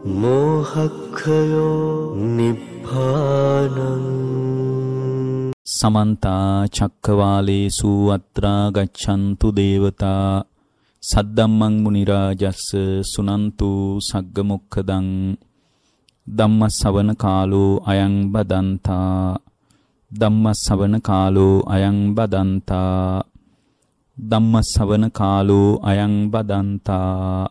මෝහක්කයෝ නිබ්භානං සමන්තා චක්කවාලේසු අත්‍රා ගච්ඡන්තු දේවතා සද්දම්මං මුනි රාජස්ස සුනන්තු සග්ග මොක්ඛදං ධම්ම ශවන කාලෝ අයං බදන්තා ධම්ම ශවන කාලෝ අයං බදන්තා ධම්ම ශවන කාලෝ අයං බදන්තා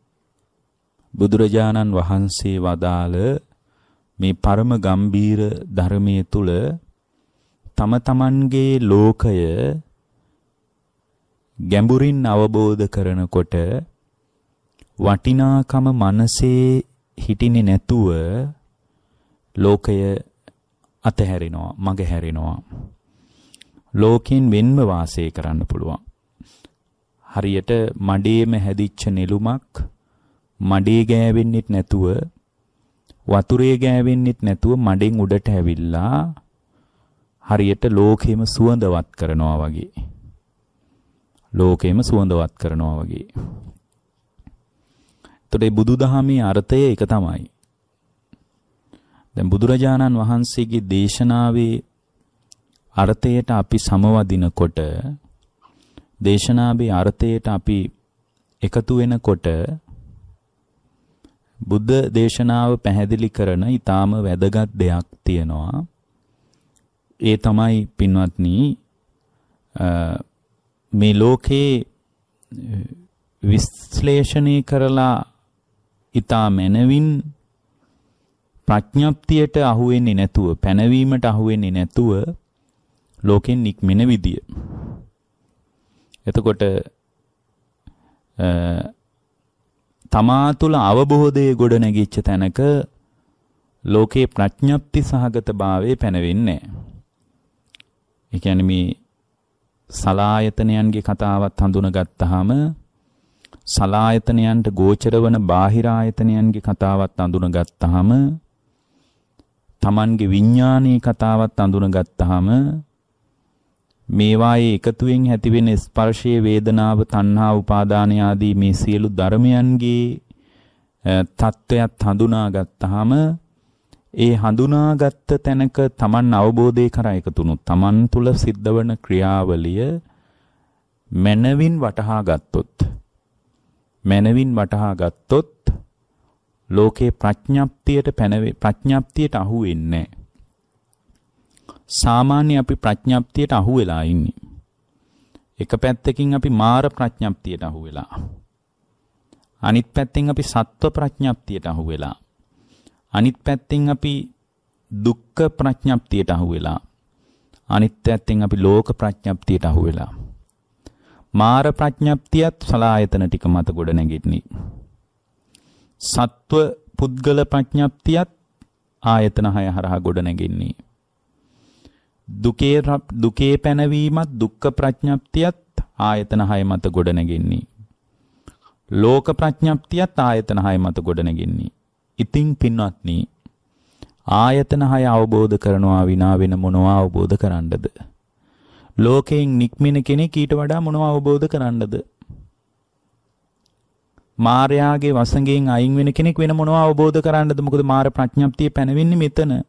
බුදුරජාණන් වහන්සේ වදාළ මේ පරම ගම්බීර ධර්මයේ තුල තම තමන්ගේ ලෝකය ගැඹුරින් අවබෝධ කරනකොට වටිනාකම මනසේ හිටින්නේ නැතුව ලෝකය අතහැරෙනවා මගහැරෙනවා ලෝකෙන් වෙන්ව වාසය කරන්න පුළුවන් හරියට මඩේම හැදිච්ච නෙළුමක් මඩේ ගෑවෙන්නෙත් නැතුව වතුරේ ගෑවෙන්නෙත් නැතුව මඩෙන් උඩට ඇවිල්ලා හරියට ලෝකෙම සුවඳවත් කරනවා වගේ. ලෝකෙම සුවඳවත් කරනවා වගේ. එතකොට මේ බුදුදහමේ අර්ථය ඒක තමයි. දැන් බුදුරජාණන් වහන්සේගේ දේශනාවේ අර්ථයට අපි සමවදිනකොට දේශනාවේ අර්ථයට අපි එකතු වෙනකොට බුද්ධ දේශනාව පැහැදිලි කරන ඊටාම වැදගත් දෙයක් තියෙනවා. ඒ තමයි පින්වත්නි මේ ලෝකේ විශ්ලේෂණය කරලා ඊටා මනවින් ප්‍රඥප්තියට අහු වෙන්නේ නැතුව පැනවීමට අහු වෙන්නේ නැතුව ලෝකෙන් නික්මෙන විදිය. එතකොට තමා තුළ අවබෝධයේ ගොඩනැගිච්ච තැනක ලෝකේ ප්‍රඥප්ති සහගත භාවයේ පැනවෙන්නේ නැහැ. ඒ කියන්නේ මේ සලායතනයන්ගේ කතාවත් හඳුනගත්තාම සලායතනයන්ට ගෝචර වන බාහිර ආයතනයන්ගේ කතාවත් අඳුනගත්තාම තමන්ගේ විඥානීය කතාවත් අඳුනගත්තාම මේවායේ එකතුවෙන් ඇතිවෙන ස්පර්ශයේ වේදනාව, තණ්හා, උපාදාන ආදී මේ සියලු ධර්මයන්ගේ තත්වයක් හඳුනාගත්තාම ඒ හඳුනාගත්ත තැනක Taman අවබෝධය කරා එකතුණු Taman තුල සිද්ධවන ක්‍රියාවලිය මනවින් වටහා ගත්තොත් මනවින් වටහා ගත්තොත් ලෝකේ ප්‍රඥාප්තියට පැනවේ ප්‍රඥාප්තියට අහු වෙන්නේ නැහැ සාමාන්‍ය අපි ප්‍රඥප්තියට අහු වෙලා ඉන්නේ. එක පැත්තකින් අපි මාර ප්‍රඥප්තියට අහු වෙලා. අනිත් පැත්තෙන් අපි සත්ව ප්‍රඥප්තියට අහු වෙලා. අනිත් පැත්තෙන් අපි දුක්ඛ ප්‍රඥප්තියට අහු වෙලා. අනිත් පැත්තෙන් අපි ලෝක ප්‍රඥප්තියට අහු වෙලා. මාර ප්‍රඥප්තියත් සලායතන ටික මත ගොඩ නැගෙන්නේ. සත්ව පුද්ගල ප්‍රඥප්තියත් ආයතන හය හරහා ගොඩ නැගෙන්නේ. දුකේ දුකේ පැනවීමත් දුක්ඛ ප්‍රඥප්තියත් ආයතන හය මත ගොඩනගෙන්නේ. ලෝක ප්‍රඥප්තියත් ආයතන හය මත ගොඩනගෙන්නේ. ඉතින් පින්වත්නි ආයතන හය අවබෝධ කරනවා විනා වෙන මොනවා අවබෝධ කරන්නද? ලෝකයෙන් නික්මින කෙනෙක් ඊට වඩා මොනවා අවබෝධ කරන්නද? මායාගේ වසඟයෙන් අයින් වෙන කෙනෙක් වෙන මොනවා අවබෝධ කරන්නද? මොකද මාර ප්‍රඥප්තිය පැනවෙන්නේ මෙතන.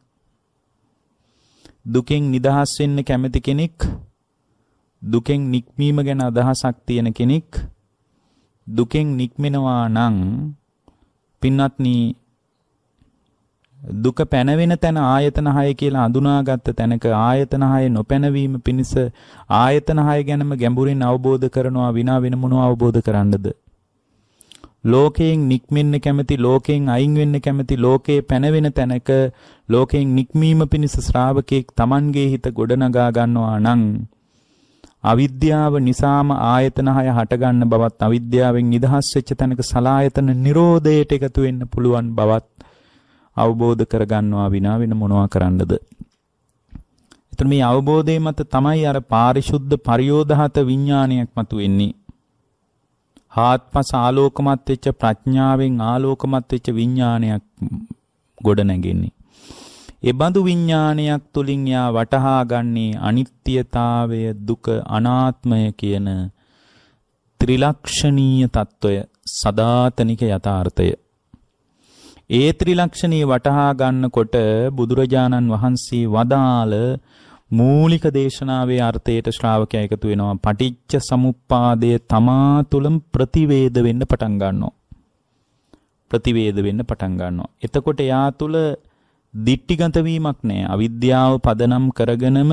දුකෙන් නිදහස් වෙන්න කැමති කෙනෙක් දුකෙන් නික්මීම ගැන අදහසක් තියෙන කෙනෙක් දුකෙන් නික්මෙනවා නම් පින්වත්නි දුක පැනවෙන තැන ආයතන 6 කියලා හඳුනාගත්ත තැනක ආයතන 6 නොපැනවීම පිණිස ආයතන 6 ගැනම ගැඹුරින් අවබෝධ කරනවා විනා වෙන මොනව අවබෝධ කරන්නද ලෝකයෙන් නික්මෙන්න කැමති ලෝකයෙන් අයින් වෙන්න කැමති ලෝකේ පැනවෙන තැනක ලෝකයෙන් නික්මීම පිණිස ශ්‍රාවකෙක් Tamanගේ හිත ගොඩනගා ගන්නවා නම් අවිද්‍යාව නිසාම ආයතන හය හට ගන්න බවත් අවිද්‍යාවෙන් නිදහස් වෙච්ච තැනක සලායතන නිරෝධයට එකතු වෙන්න පුළුවන් බවත් අවබෝධ කර ගන්නවා විනා වෙන මොනවා කරන්නද එතන මේ අවබෝධය මත තමයි අර පාරිශුද්ධ පරියෝධහත විඥානයක් මතුවෙන්නේ ආත්මස ආලෝකමත් වෙච්ච ප්‍රඥාවෙන් ආලෝකමත් වෙච්ච විඥානයක් ගොඩ නැගෙන්නේ. ඒ බඳු විඥානයක් තුලින් යා වටහා ගන්නේ අනිත්‍යතාවය, දුක, අනාත්මය කියන ත්‍රිලක්ෂණීය తত্ত্বය, සදාතනික යථාර්ථය. ඒ ත්‍රිලක්ෂණී වටහා ගන්නකොට බුදුරජාණන් වහන්සේ වදාළ මූලික දේශනාවේ අර්ථයට ශ්‍රාවකයා එකතු වෙනවා. පටිච්ච සමුප්පාදය තමා තුළම ප්‍රතිවේද වෙන්න පටන් ගන්නවා. ප්‍රතිවේද වෙන්න පටන් ගන්නවා. එතකොට යා තුළ දික්ටිගත වීමක් නැහැ. අවිද්‍යාව පදනම් කරගෙනම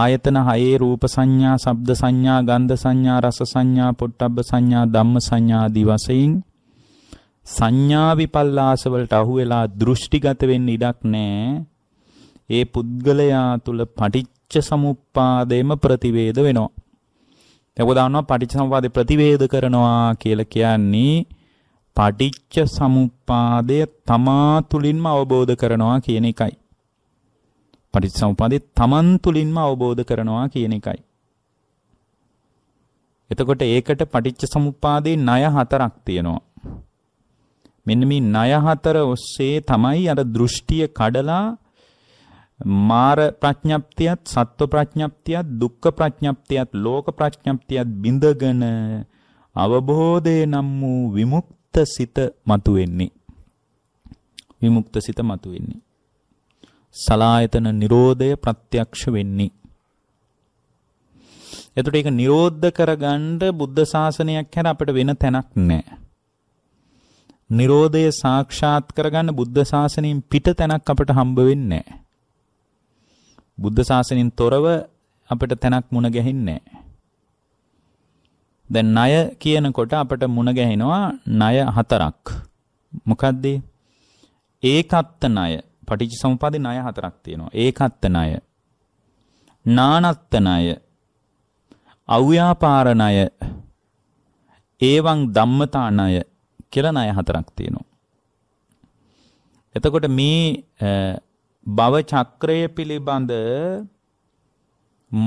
ආයතන හයේ රූප සංඥා, ශබ්ද සංඥා, ගන්ධ සංඥා, රස සංඥා, පොට්ටබ්බ සංඥා, ධම්ම සංඥා ආදී වශයෙන් සංඥා විපල්ලාස වලට අහු වෙලා දෘෂ්ටිගත වෙන්න ඉඩක් නැහැ. ඒ පුද්ගලයා තුල පටිච්ච සමුප්පාදයේම ප්‍රතිවේද වෙනවා. දැන් දන්නවා පටිච්ච සමුප්පාදේ ප්‍රතිවේද කරනවා කියලා කියන්නේ පටිච්ච සමුප්පාදය තමා තුලින්ම අවබෝධ කරනවා කියන එකයි. පටිච්ච සමුප්පාදේ තමන් තුලින්ම අවබෝධ කරනවා කියන එකයි. එතකොට ඒකට පටිච්ච සමුප්පාදේ ණය හතරක් තියෙනවා. මෙන්න මේ ණය හතර ඔස්සේ තමයි අර දෘෂ්ටිය කඩලා මාර ප්‍රඥප්තියත් සත්ව ප්‍රඥප්තියත් දුක්ඛ ප්‍රඥප්තියත් ලෝක ප්‍රඥප්තියත් බිඳගෙන අවබෝධේ නම් වූ විමුක්ත සිත මතුවෙන්නේ විමුක්ත සිත මතුවෙන්නේ සලායතන නිරෝධය ප්‍රත්‍යක්ෂ වෙන්නේ එතකොට ඒක නිරෝධ කරගන්න බුද්ධ ශාසනයක් හැර අපිට වෙන තැනක් නැහැ නිරෝධය සාක්ෂාත් කරගන්න බුද්ධ ශාසනයෙන් පිට තැනක් අපට හම්බ වෙන්නේ නැහැ බුද්ධ ශාසනයෙන් තොරව අපිට තැනක් මුණ ගැහින්නේ දැන් ණය කියනකොට අපිට මුණ ගැහෙනවා ණය හතරක්. මොකද්ද? ඒකත් ණය. පටිච්චසමුප්පාදේ ණය හතරක් තියෙනවා. ඒකත් ණය. නානත් ණය. අව්‍යාපාර ණය. ඒවං ධම්මතා ණය කියලා ණය හතරක් තියෙනවා. එතකොට මේ භව චක්‍රය පිළිබඳ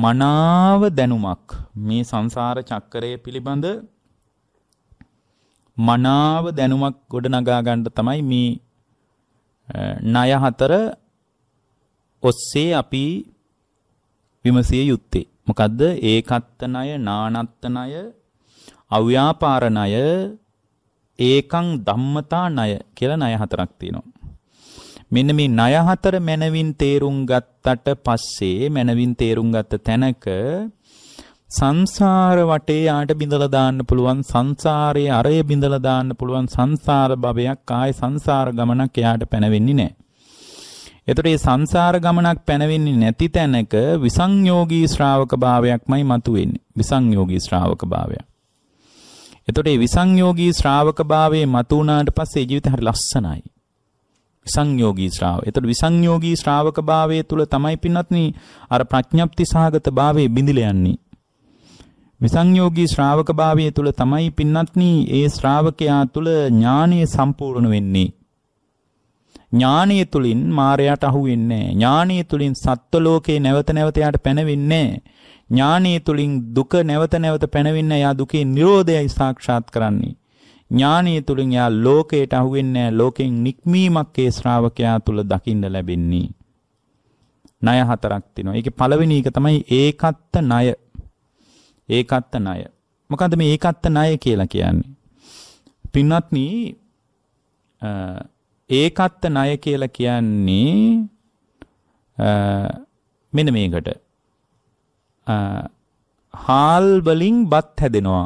මනාව දැනුමක් මේ සංසාර චක්‍රය පිළිබඳ මනාව දැනුමක් ගොඩනගා ගන්න තමයි මේ ණය හතර ඔස්සේ අපි විමසිය යුත්තේ මොකද්ද ඒකත්ත ණය නානත්ත ණය අව්‍යාපාර ණය ඒකං ධම්මතා ණය කියලා ණය හතරක් තියෙනවා මෙන්න මේ ණය හතර මනවින් තේරුම් ගත්තට පස්සේ මනවින් තේරුම් ගත්ත තැනක සංසාර වටේ යාට බිඳලා දාන්න පුළුවන් සංසාරයේ අරය බිඳලා දාන්න පුළුවන් සංසාර භවයක් ආය සංසාර ගමනක් එයාට පැනවෙන්නේ නැහැ. එතකොට මේ සංසාර ගමනක් පැනවෙන්නේ නැති තැනක විසංයෝගී ශ්‍රාවක භාවයක්මයි මතුවෙන්නේ. විසංයෝගී ශ්‍රාවක භාවයක්. එතකොට මේ විසංයෝගී ශ්‍රාවක භාවයේ මතු වුණාට පස්සේ ජීවිතය හරි ලස්සනයි. විසංයෝගී ශ්‍රාව. එතකොට විසංයෝගී ශ්‍රාවක භාවයේ තුල තමයි පින්වත්නි අර ප්‍රඥප්ති සහගත භාවයේ බිඳිලා යන්නේ. විසංයෝගී ශ්‍රාවක භාවයේ තුල තමයි පින්වත්නි ඒ ශ්‍රාවකයා තුල ඥානය සම්පූර්ණ වෙන්නේ. ඥානය තුලින් මායයට අහු වෙන්නේ නැහැ. ඥානය තුලින් සත්ව ලෝකේ නැවත නැවත යාට පැනවෙන්නේ නැහැ. ඥානය තුලින් දුක නැවත නැවත පැනවෙන්න යා දුකේ නිරෝධයයි සාක්ෂාත් කරන්නේ. ඥානය තුළින් එයා ලෝකයට අහු වෙන්නේ ලෝකෙන් නික්මීමක් ඒ ශ්‍රාවකයා තුළ දකින්න ලැබෙන්නේ. ණය හතරක් තියෙනවා. ඒකේ පළවෙනි එක තමයි ඒකත්ත ණය. ඒකත්ත ණය. මොකන්ද මේ ඒකත්ත ණය කියලා කියන්නේ? පින්වත්නි ඒකත්ත ණය කියලා කියන්නේ මෙන්න මේකට හාල් වලින් බත් හැදෙනවා.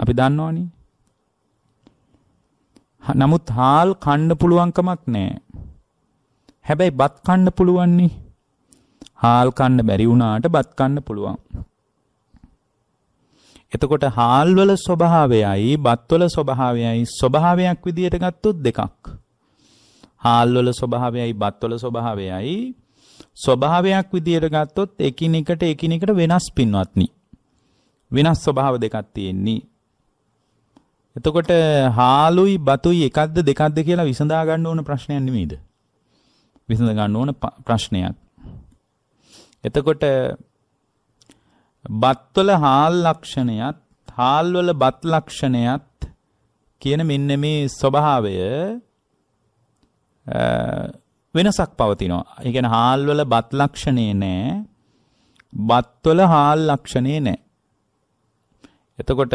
අපි දන්නවනේ නමුත් හාල් කන්න පුළුවන්කමක් නැහැ. හැබැයි බත් කන්න පුළුවන් නේ. හාල් කන්න බැරි වුණාට බත් කන්න පුළුවන්. එතකොට හාල් වල ස්වභාවයයි බත් වල ස්වභාවයයි ස්වභාවයක් විදියට ගත්තොත් දෙකක්. හාල් වල ස්වභාවයයි බත් වල ස්වභාවයයි ස්වභාවයක් විදියට ගත්තොත් එකිනෙකට එකිනෙකට වෙනස් පින්වත්නි. වෙනස් ස්වභාව දෙකක් තියෙන්නේ. එතකොට හාලුයි බතුයි එකක්ද දෙකක්ද කියලා විසඳා ගන්න ඕන ප්‍රශ්නයක් නෙමෙයිද? විසඳ ගන්න ඕන ප්‍රශ්නයක්. එතකොට බත්වල හාල් ලක්ෂණයත් හාල්වල බත් ලක්ෂණයත් කියන මෙන්න මේ ස්වභාවය වෙනසක් පවතිනවා. ඒ කියන්නේ හාල්වල බත් ලක්ෂණේ නැහැ. බත්වල හාල් ලක්ෂණේ නැහැ. එතකොට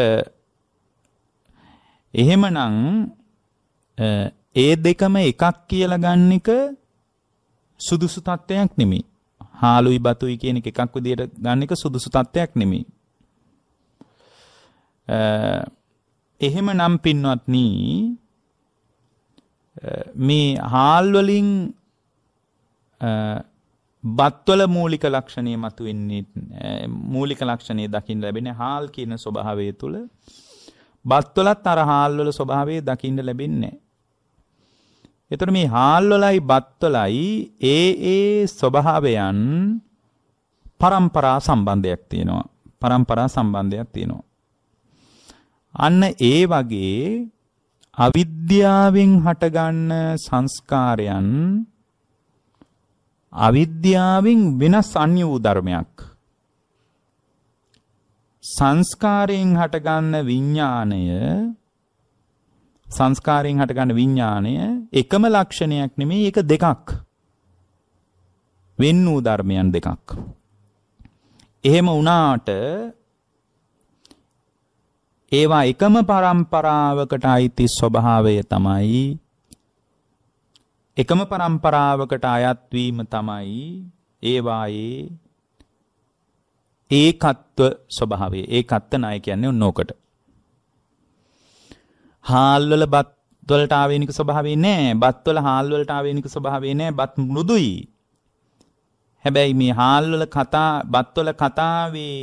එහෙමනම් ඒ දෙකම එකක් කියලා ගන්න එක සුදුසු තත්ත්වයක් නෙමෙයි. හාලුයි බතුයි කියන එක එකක් විදියට ගන්න එක සුදුසු තත්ත්වයක් නෙමෙයි. එහෙමනම් පින්වත්නි මේ හාල් වලින් බත්වල මූලික ලක්ෂණය මතුවෙන්නේ මූලික ලක්ෂණය දකින්න ලැබෙන හාල් කියන ස්වභාවය තුළ බත්වලත් අර හාල්වල ස්වභාවය දකින්න ලැබෙන්නේ එතකොට මේ හාල්වලයි බත්වලයි ඒ ඒ ස්වභාවයන් පරම්පරා සම්බන්ධයක් තියෙනවා. පරම්පරා සම්බන්ධයක් තියෙනවා. අන්න ඒ වගේ අවිද්‍යාවෙන් හටගන්න සංස්කාරයන් අවිද්‍යාවෙන් වෙනස් අන්‍ය වූ ධර්මයක්. සංස්කාරයෙන් හටගන්න විඥාණය සංස්කාරයෙන් හටගන්න විඥාණය එකම ලක්ෂණයක් නෙමෙයි ඒක දෙකක් වෙන් වූ ධර්මයන් දෙකක් එහෙම වුණාට ඒවා එකම પરම්පරාවකට අයිති ස්වභාවය තමයි එකම પરම්පරාවකට අයත් වීම තමයි ඒවායේ ඒකත්ව ස්වභාවය. ඒකත්ව ණය කියන්නේ උන්නෝකට. හාල් වල බත් වලට ආවේනික ස්වභාවය නෑ. බත් වල හාල් වලට ආවේනික ස්වභාවය නෑ. බත් මෘදුයි. හැබැයි මේ හාල් වල කතා බත් වල කතාවේ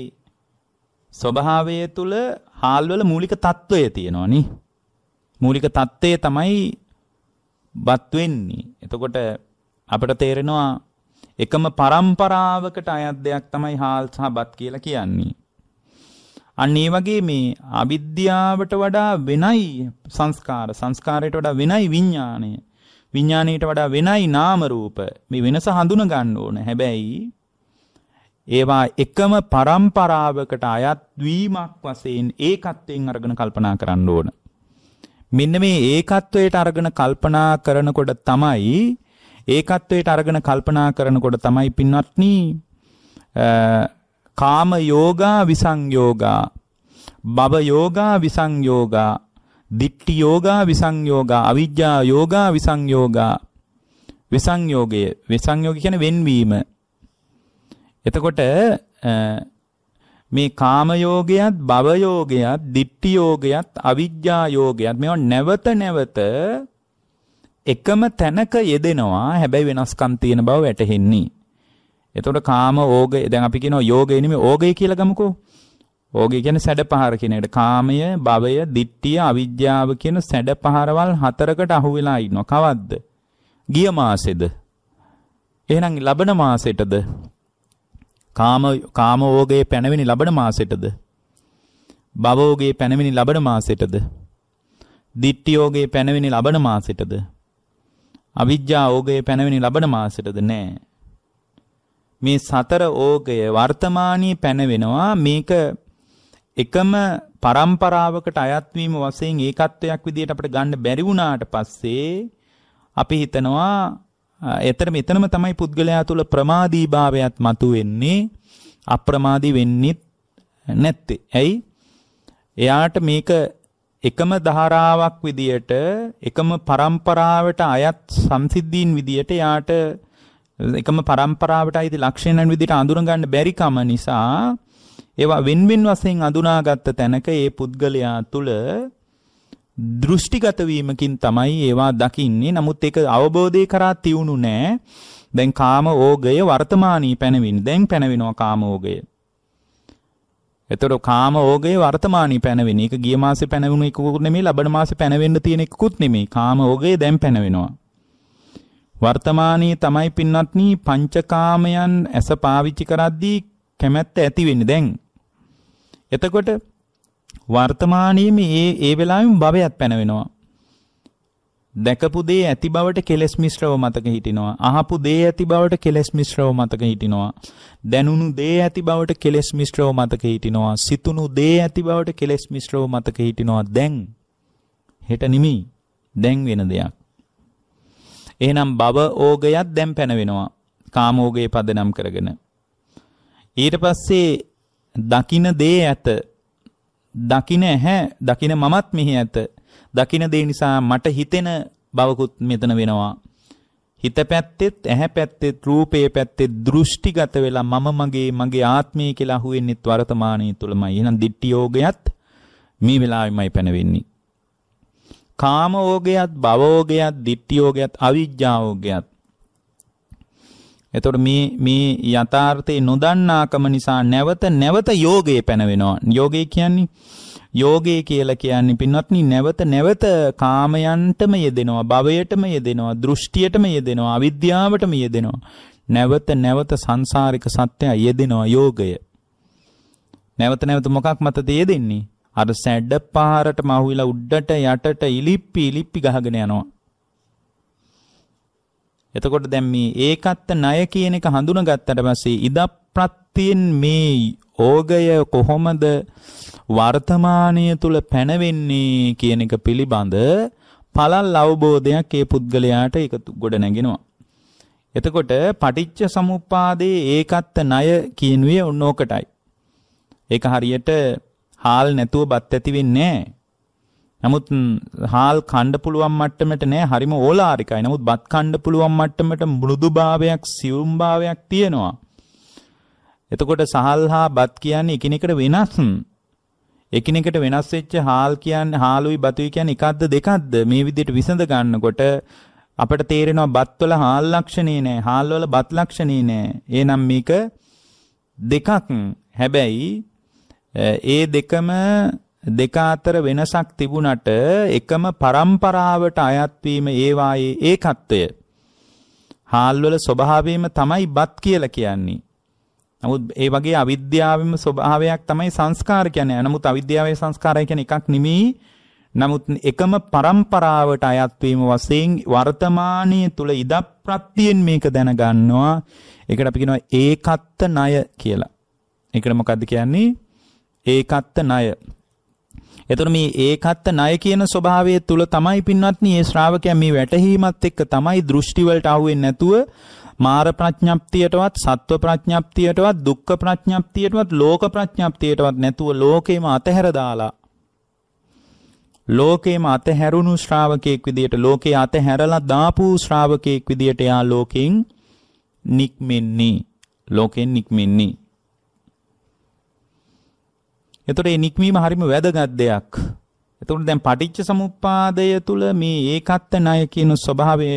ස්වභාවය තුල හාල් වල මූලික తত্ত্বය තියෙනවා නේ. මූලික తত্ত্বය තමයි බත් වෙන්නේ. එතකොට අපිට තේරෙනවා එකම પરම්පරාවකට අයත් දෙයක් තමයි හාල් සහ බත් කියලා කියන්නේ. අන්න ඒ වගේ මේ අවිද්‍යාවට වඩා වෙනයි සංස්කාර සංස්කාරයට වඩා වෙනයි විඥාණය විඥාණයට වඩා වෙනයි නාම රූප මේ වෙනස හඳුන ගන්න ඕන හැබැයි ඒවා එකම પરම්පරාවකට අයත් වීමක් වශයෙන් ඒකත්වයෙන් අරගෙන කල්පනා කරන්න ඕන මෙන්න මේ ඒකත්වයට අරගෙන කල්පනා කරනකොට තමයි ඒකත්වයට අරගෙන කල්පනා කරනකොට තමයි පින්වත්නි කාම යෝගා විසංයෝගා භව යෝගා විසංයෝගා දිට්ඨි යෝගා විසංයෝගා අවිජ්ජා යෝගා විසංයෝගා විසංයෝගය විසංයෝගය කියන්නේ වෙන්වීම එතකොට මේ කාම යෝගයත් භව යෝගයත් ditthi යෝගයත් අවිජ්ජා යෝගයත් මේවා නැවත නැවත එකම තැනක යෙදෙනවා හැබැයි වෙනස්කම් තියෙන බව වැටහෙන්නේ. එතකොට කාම ඕගය දැන් අපි කියනවා යෝගය නෙමෙයි ඕගය කියලා ගමුකෝ. ඕගය කියන්නේ සැඩපහර කියන එකට. කාමය, භවය, ditthිය, අවිද්‍යාව කියන සැඩපහරවල් හතරකට අහු වෙලා ඉන්නවා. කවද්ද? ගිය මාසෙද? එහෙනම් ලබන මාසෙටද? කාම කාම ඕගයේ පැනවෙනි ලබන මාසෙටද? භවෝගේ පැනවෙනි ලබන මාසෙටද? ditthiyෝගේ පැනවෙනි ලබන මාසෙටද? අවිද්‍යා ඕගයේ පැනවෙනි ලබන මාසෙටද නෑ. මේ සතර ඕගය වර්තමානයේ පැනවෙනවා මේක එකම પરම්පරාවකට අයත් වීම වශයෙන් ඒකත්වයක් විදිහට අපිට ගන්න බැරි වුණාට පස්සේ අපි හිතනවා එතර මෙතනම තමයි පුද්ගලයා තුල ප්‍රමාදීභාවයත් මතුවෙන්නේ අප්‍රමාදී වෙන්නෙත් නැත්තේ. ඇයි? එයාට මේක එකම ධාරාවක් විදියට එකම પરම්පරාවට අයත් සම්සිද්ධීන් විදියට යාට එකම પરම්පරාවට අයිති ලක්ෂණයන් විදියට අඳුරගන්න බැරිකම නිසා ඒවා වෙන්වෙන් වශයෙන් අඳුනාගත්ත තැනක ඒ පුද්ගලයා තුළ දෘෂ්ටිගත වීමකින් තමයි ඒවා දකින්නේ. නමුත් ඒක අවබෝධය කරා තියුණු නෑ. දැන් කාම ඕගය වර්තමානී පැනවින්. දැන් පැනවෙනවා කාම ඕගය. එතකොට කාම ඕගේ වර්තමානී පැනවෙන එක ගිය මාසේ පැනවුණු එකකුත් නෙමෙයි ලබන මාසේ පැනවෙන්න තියෙන එකකුත් නෙමෙයි කාම ඕගේ දැන් පැනවෙනවා වර්තමානී තමයි පින්වත්නි පංචකාමයන් ඇස පාවිච්චි කරද්දී කැමැත්ත ඇති වෙන්නේ දැන් එතකොට වර්තමානීමේ ඒ ඒ වෙලාවෙම භවයක් පැනවෙනවා දැකපු දේ ඇති බවට කෙලෙස් මිශ්‍රව මතක හිටිනවා. අහපු දේ ඇති බවට කෙලෙස් මිශ්‍රව මතක හිටිනවා. දැනුණු දේ ඇති බවට කෙලෙස් මිශ්‍රව මතක හිටිනවා. සිතුණු දේ ඇති බවට කෙලෙස් මිශ්‍රව මතක හිටිනවා. දැන් හෙට නිමි. දැන් වෙන දෙයක්. එහෙනම් බව ඕගයත් දැන් පැනවෙනවා. කාමෝගයේ පදනම් කරගෙන. ඊට පස්සේ දකින දේ ඇත. දකින ඇහැ දකින මමත් මෙහි ඇත. දකින දේ නිසා මට හිතෙන බවකුත් මෙතන වෙනවා. හිත පැත්තෙත්, ඇහැ පැත්තෙත්, රූපේ පැත්තෙත් දෘෂ්ටිගත වෙලා මම මගේ මගේ ආත්මය කියලා අහුවෙන්නෙත් වර්තමානයේ තුලමයි. එහෙනම් දිට්ඨි යෝගයත් මේ වෙලාවෙමයි පැනවෙන්නේ. කාම ඕගයත්, භව ඕගයත්, දිට්ඨි ඕගයත්, අවිජ්ජා ඕගයත්. එතකොට මේ මේ යථාර්ථේ නොදන්නාකම නිසා නැවත නැවත යෝගයේ පැනවෙනවා. යෝගය කියන්නේ යෝගයේ කියලා කියන්නේ පින්වත්නි නැවත නැවත කාමයන්ටම යෙදෙනවා භවයටම යෙදෙනවා දෘෂ්ටියටම යෙදෙනවා අවිද්‍යාවටම යෙදෙනවා නැවත නැවත සංසාරික සත්‍යය යෙදෙනවා යෝගය නැවත නැවත මොකක් මතද යෙදෙන්නේ අර සැඩ පාරටම අහුවිලා උඩට යටට ඉලිප්පි ඉලිප්පි ගහගෙන යනවා. එතකොට දැන් මේ ඒකත්ත ණය කියන එක හඳුනාගත්තට පස්සේ ඉදප්‍රත්‍යයෙන් මේ ඕගය කොහොමද වර්තමානය තුල පැනවෙන්නේ කියන එක පිළිබඳ පළල් අවබෝධයක් ඒ පුද්ගලයාට එකතු ගොඩ නැගෙනවා. එතකොට පටිච්ච සමුප්පාදයේ ඒකත්ත ණය කියනුවේ ඕනෝකටයි. ඒක හරියට හාල් නැතුව බත් ඇති වෙන්නේ නැහැ. නමුත් හාල් කණ්ඩ පුළුවන් මට්ටමට නෑ හරිම ඕලාරිකයි. නමුත් බත් කණ්ඩ පුළුවන් මට්ටමට මෘදුභාවයක්, සියුම්භාවයක් තියෙනවා. එතකොට සහල් හා බත් කියන්නේ එකිනෙකට වෙනස්. එකිනෙකට වෙනස් වෙච්ච හාල් කියන්නේ හාලුයි බතුයි කියන්නේ එකක්ද දෙකක්ද මේ විදිහට විසඳ ගන්නකොට අපිට තේරෙනවා බත් වල හාල් ලක්ෂණේ නැහැ. හාල් වල බත් ලක්ෂණේ නැහැ. එහෙනම් මේක දෙකක්. හැබැයි ඒ දෙකම දෙක අතර වෙනසක් තිබුණට එකම પરම්පරාවට අයත් වීම ඒවායේ ඒකත්වය. හාල්වල ස්වභාවයම තමයි බත් කියලා කියන්නේ. නමුත් ඒ වගේ අවිද්‍යාවෙම ස්වභාවයක් තමයි සංස්කාර කියන්නේ. නමුත් අවිද්‍යාවේ සංස්කාරය කියන්නේ එකක් නෙමෙයි. නමුත් එකම પરම්පරාවට අයත් වීම වශයෙන් වර්තමානයේ තුල ඉදප්‍රත්‍යයෙන් මේක දැනගන්නවා. ඒකට අපි කියනවා ඒකත්ත ණය කියලා. ඒකට මොකද්ද කියන්නේ? ඒකත්ත ණය. එතකොට මේ ඒකත්ත ණය කියන ස්වභාවය තුල තමයි පින්වත්නි මේ ශ්‍රාවකයා මේ වැටහීමත් එක්ක තමයි දෘෂ්ටි වලට අහුවෙන්නේ නැතුව මාර ප්‍රඥප්තියටවත් සත්ව ප්‍රඥප්තියටවත් දුක්ඛ ප්‍රඥප්තියටවත් ලෝක ප්‍රඥප්තියටවත් නැතුව ලෝකේම අතහැර දාලා ලෝකේම අතහැරුණු ශ්‍රාවකයෙක් විදියට ලෝකේ අතහැරලා දාපු ශ්‍රාවකයෙක් විදියට යා ලෝකෙන් නික්මෙන්නේ ලෝකෙන් නික්මෙන්නේ එතකොට මේ නික්මීම හරිම වැදගත් දෙයක් එතකොට දැන් පටිච්ච සමුප්පාදය තුල මේ ඒකත්ත ණය කියන ස්වභාවය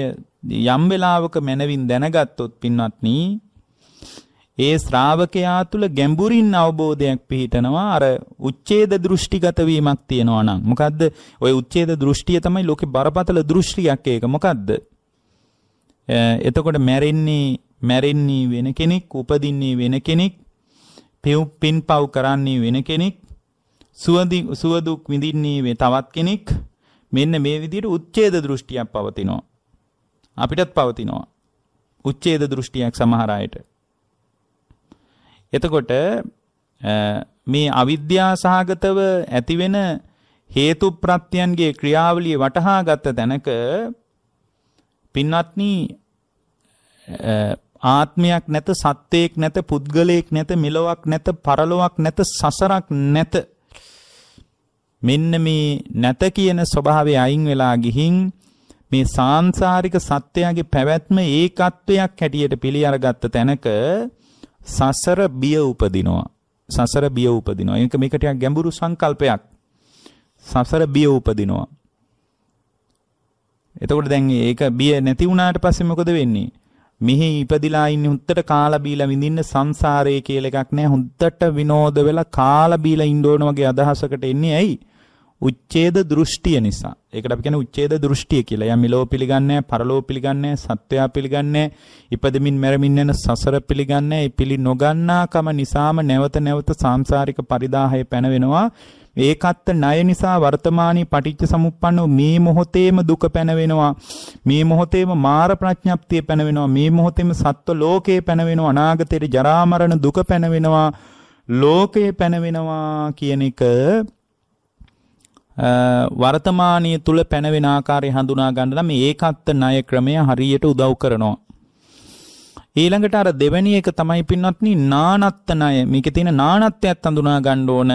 යම් වෙලාවක මනවින් දැනගත්තොත් පින්වත්නි ඒ ශ්‍රාවකයා තුල ගැඹුරින් අවබෝධයක් පිහිටනවා අර උච්ඡේද දෘෂ්ටිගත වීමක් තියෙනවා නම් මොකද්ද ওই උච්ඡේද දෘෂ්ටිය තමයි ලෝකේ බරපතල දෘෂ්ටියක් ඒක මොකද්ද එතකොට මැරෙන්නේ මැරෙන්නේ වෙන කෙනෙක් උපදින්නේ වෙන කෙනෙක් පින්පව් කරන්නේ වෙන කෙනෙක් සුවදි සුවදුක් විඳින්නේ තවත් කෙනෙක් මෙන්න මේ විදිහට උච්ඡේද දෘෂ්ටියක් පවතිනවා අපිටත් පවතිනවා. උච්ඡේද දෘෂ්ටියක් සමහර අයට. එතකොට මේ අවිද්‍යා සහගතව ඇතිවෙන හේතු ප්‍රත්‍යයන්ගේ ක්‍රියාවලිය වටහා ගත්ත තැනක පින්වත්නි ආත්මයක් නැත සත්වයක් නැත පුද්ගලයෙක් නැත මෙලොවක් නැත පරලොවක් නැත සසරක් නැත මෙන්න මේ නැත කියන ස්වභාවය අයින් වෙලා ගිහින් මේ සාංශාරික සත්‍යයේ පැවැත්ම ඒකත්වයක් හැටියට පිළි අරගත්ත තැනක සසර බිය උපදිනවා. සසර බිය උපදිනවා. ඒක මේක ටිකක් ගැඹුරු සංකල්පයක්. සසර බිය උපදිනවා. එතකොට දැන් ඒක බිය නැති වුණාට පස්සේ මොකද වෙන්නේ? මෙහි ඉපදිලා ඉන්නේ හුත්තට කාලා බීලා විඳින්න සංසාරයේ කියලා එකක් නැහැ. හුත්තට විනෝද වෙලා කාලා බීලා ඉන්න ඕන වගේ අදහසකට එන්නේ ඇයි? උච්ඡේද දෘෂ්ටිය නිසා. ඒකට අපි කියන්නේ උච්ඡේද දෘෂ්ටිය කියලා. යා මිලෝ පිළිගන්නේ, පරලෝ පිළිගන්නේ, සත්වයා පිළිගන්නේ, ඉපදෙමින් මැරෙමින් යන සසර පිළිගන්නේ. ඒ පිළි නොගන්නාකම නිසාම නැවත නැවත සාංශාරික පරිදාහය පැනවෙනවා. ඒකත් ණය නිසා වර්තමානී පටිච්ච සමුප්පන්න මේ මොහොතේම දුක පැනවෙනවා මේ මොහොතේම මාර ප්‍රඥප්තිය පැනවෙනවා මේ මොහොතේම සත්ව ලෝකේ පැනවෙනවා අනාගතයේ ජරා මරණ දුක පැනවෙනවා ලෝකේ පැනවෙනවා කියන එක වර්තමානීය තුල පැනවෙන ආකාරය හඳුනා ගන්න නම් ඒකත් ණය ක්‍රමය හරියට උදව් කරනවා. ඊළඟට අර දෙවැනි එක තමයි පින්වත්නි නානත්ත ණය. මේකේ තියෙන නානත්වයත් හඳුනා ගන්න ඕන.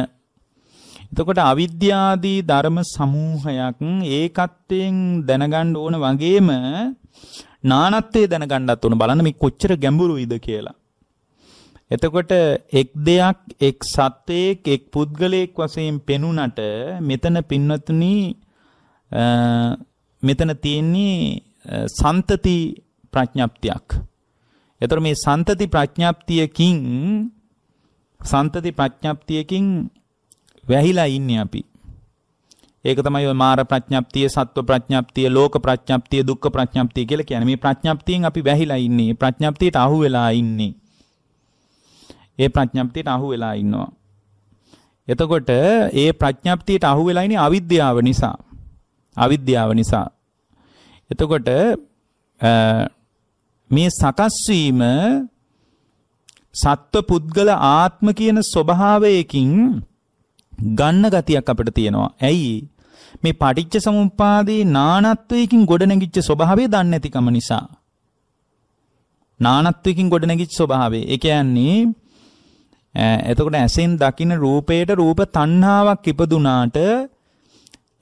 එතකොට අවිද්‍යාදී ධර්ම සමූහයක් ඒකත්වයෙන් දැනගන්න ඕන වගේම නානත්වයේ දැනගන්නත් ඕන. බලන්න මේ කොච්චර ගැඹුරුයිද කියලා. එතකොට එක් දෙයක් එක් සත්වයක් එක් පුද්ගලයෙක් වශයෙන් පෙනුනට මෙතන පින්වත්නි මෙතන තියෙන්නේ සන්තති ප්‍රඥාප්තියක්. එතකොට මේ සන්තති ප්‍රඥාප්තියකින් සන්තති ප්‍රඥාප්තියකින් වැහිලා ඉන්නේ අපි. ඒක තමයි ඔය මාර ප්‍රඥාප්තිය, සත්ව ප්‍රඥාප්තිය, ලෝක ප්‍රඥාප්තිය, දුක්ඛ ප්‍රඥාප්තිය කියලා කියන්නේ. මේ ප්‍රඥාප්තියෙන් අපි වැහිලා ඉන්නේ. ප්‍රඥාප්තියට අහු වෙලා ඉන්නේ. ඒ ප්‍රඥප්තියට අහු වෙලා ඉන්නවා. එතකොට ඒ ප්‍රඥප්තියට අහු වෙලා ඉන්නේ අවිද්‍යාව නිසා. අවිද්‍යාව නිසා. එතකොට මේ සකස් වීම සත්ව පුද්ගල ආත්ම කියන ස්වභාවයකින් ගන්න ගතියක් අපිට තියෙනවා. ඇයි? මේ පටිච්ච සමුප්පාදේ නානත්වයකින් ගොඩනැගිච්ච ස්වභාවය දන්නේ නැතිකම නිසා. නානත්වයකින් ගොඩනැගිච්ච ස්වභාවය. ඒ කියන්නේ එතකොට ඇසෙන් දකින රූපයට රූප තණ්හාවක් ඉපදුනාට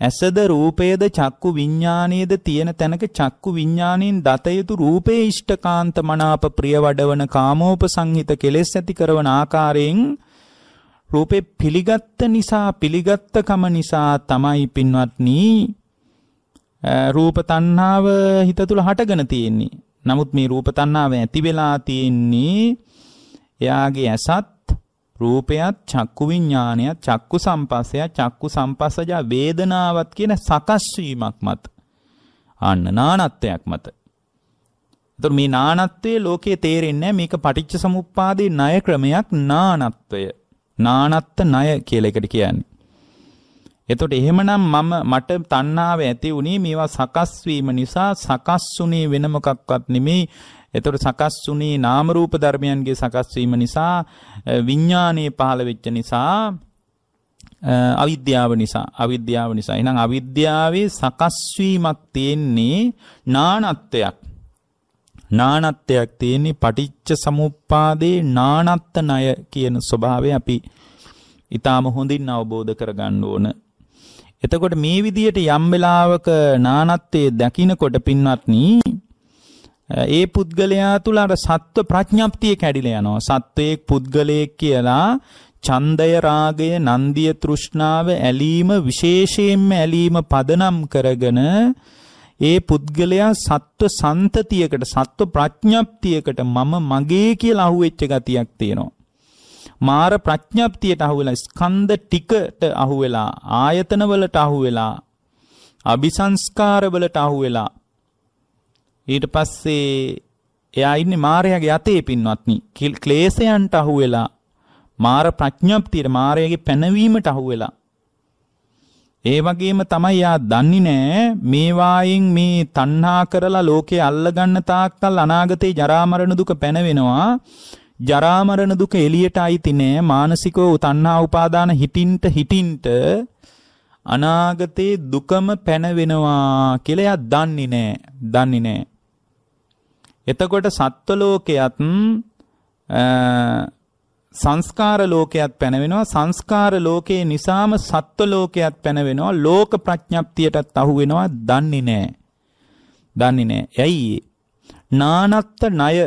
ඇසද රූපයේද චක්කු විඥානයේද තියෙන තැනක චක්කු විඥාණයෙන් දත යුතු රූපේ ඉෂ්ඨකාන්ත මනාප ප්‍රිය වඩවන කාමෝපසංහිත කෙලෙස් ඇති කරන ආකාරයෙන් රූපේ පිළිගත්ත නිසා පිළිගත්තකම නිසා තමයි පින්වත්නි රූප තණ්හාව හිත තුල හටගෙන තියෙන්නේ. නමුත් මේ රූප තණ්හාව ඇති වෙලා තියෙන්නේ එයාගේ ඇසත් රූපයත් චක්කු විඥානයත් චක්කු සම්පස්සය චක්කු සම්පස්සජ වේදනාවත් කියන සකස් වීමක් මත අන්න නානත්වයක් මත. එතකොට මේ නානත්වයේ ලෝකයේ තේරෙන්නේ මේක පටිච්ච සමුප්පාදේ ණය ක්‍රමයක් නානත්වය. නානත්ත ණය කියලා එකට කියන්නේ. එතකොට එහෙමනම් මම මට තණ්හාව ඇති වුණේ මේවා සකස් වීම නිසා සකස්ුනේ වෙන මොකක්වත් නෙමෙයි එතකොට සකස්ුනේ නාම රූප ධර්මයන්ගේ සකස් වීම නිසා විඥානයේ පහළ වෙච්ච නිසා අවිද්‍යාව නිසා අවිද්‍යාව නිසා එහෙනම් අවිද්‍යාවේ සකස් වීමක් තියෙන්නේ නානත්වයක් නානත්වයක් තියෙන්නේ පටිච්ච සමුප්පාදේ නානත්ත ණය කියන ස්වභාවය අපි ඊටාම හොඳින් අවබෝධ කරගන්න ඕන එතකොට මේ විදියට යම් වෙලාවක නානත්වයේ දකින්නකොට පින්වත්නි ඒ පුද්ගලයා තුළ අර සත්ව ප්‍රඥප්තිය කැඩිලා යනවා. සත්වයේ පුද්ගලයෙක් කියලා ඡන්දය රාගය නන්දිය තෘෂ්ණාව ඇලීම විශේෂයෙන්ම ඇලීම පදනම් කරගෙන ඒ පුද්ගලයා සත්ව සන්තතියකට සත්ව ප්‍රඥප්තියකට මම මගේ කියලා අහුවෙච්ච ගතියක් තියෙනවා. මාර ප්‍රඥප්තියට අහුවෙලා ස්කන්ධ ටිකට අහුවෙලා ආයතන වලට අහුවෙලා අபிසංස්කාර වලට අහුවෙලා ඊට පස්සේ එයා ඉන්නේ මාරයාගේ යතේ පින්වත්නි ක්ලේශයන්ට අහු වෙලා මාර ප්‍රඥප්තියට මාරයාගේ පැනවීමට අහු වෙලා ඒ වගේම තමයි යා දන්නේ නෑ මේවායින් මේ තණ්හා කරලා ලෝකේ අල්ලගන්න තාක්කල් අනාගතේ ජරා මරණ දුක පැනවෙනවා ජරා මරණ දුක එළියට ආйти නෑ මානසිකව තණ්හා උපාදාන හිතින්ට හිතින්ට අනාගතේ දුකම පැනවෙනවා කියලා යා දන්නේ නෑ දන්නේ නෑ එතකොට සත්ව ලෝකයත් සංස්කාර ලෝකයක් පැනවෙනවා සංස්කාර ලෝකයේ නිසාම සත්ව ලෝකයක් පැනවෙනවා ලෝක ප්‍රඥප්තියටත් අහු වෙනවා දන්නේ නැහැ. දන්නේ නැහැ. ඇයි? නානත්ත ණය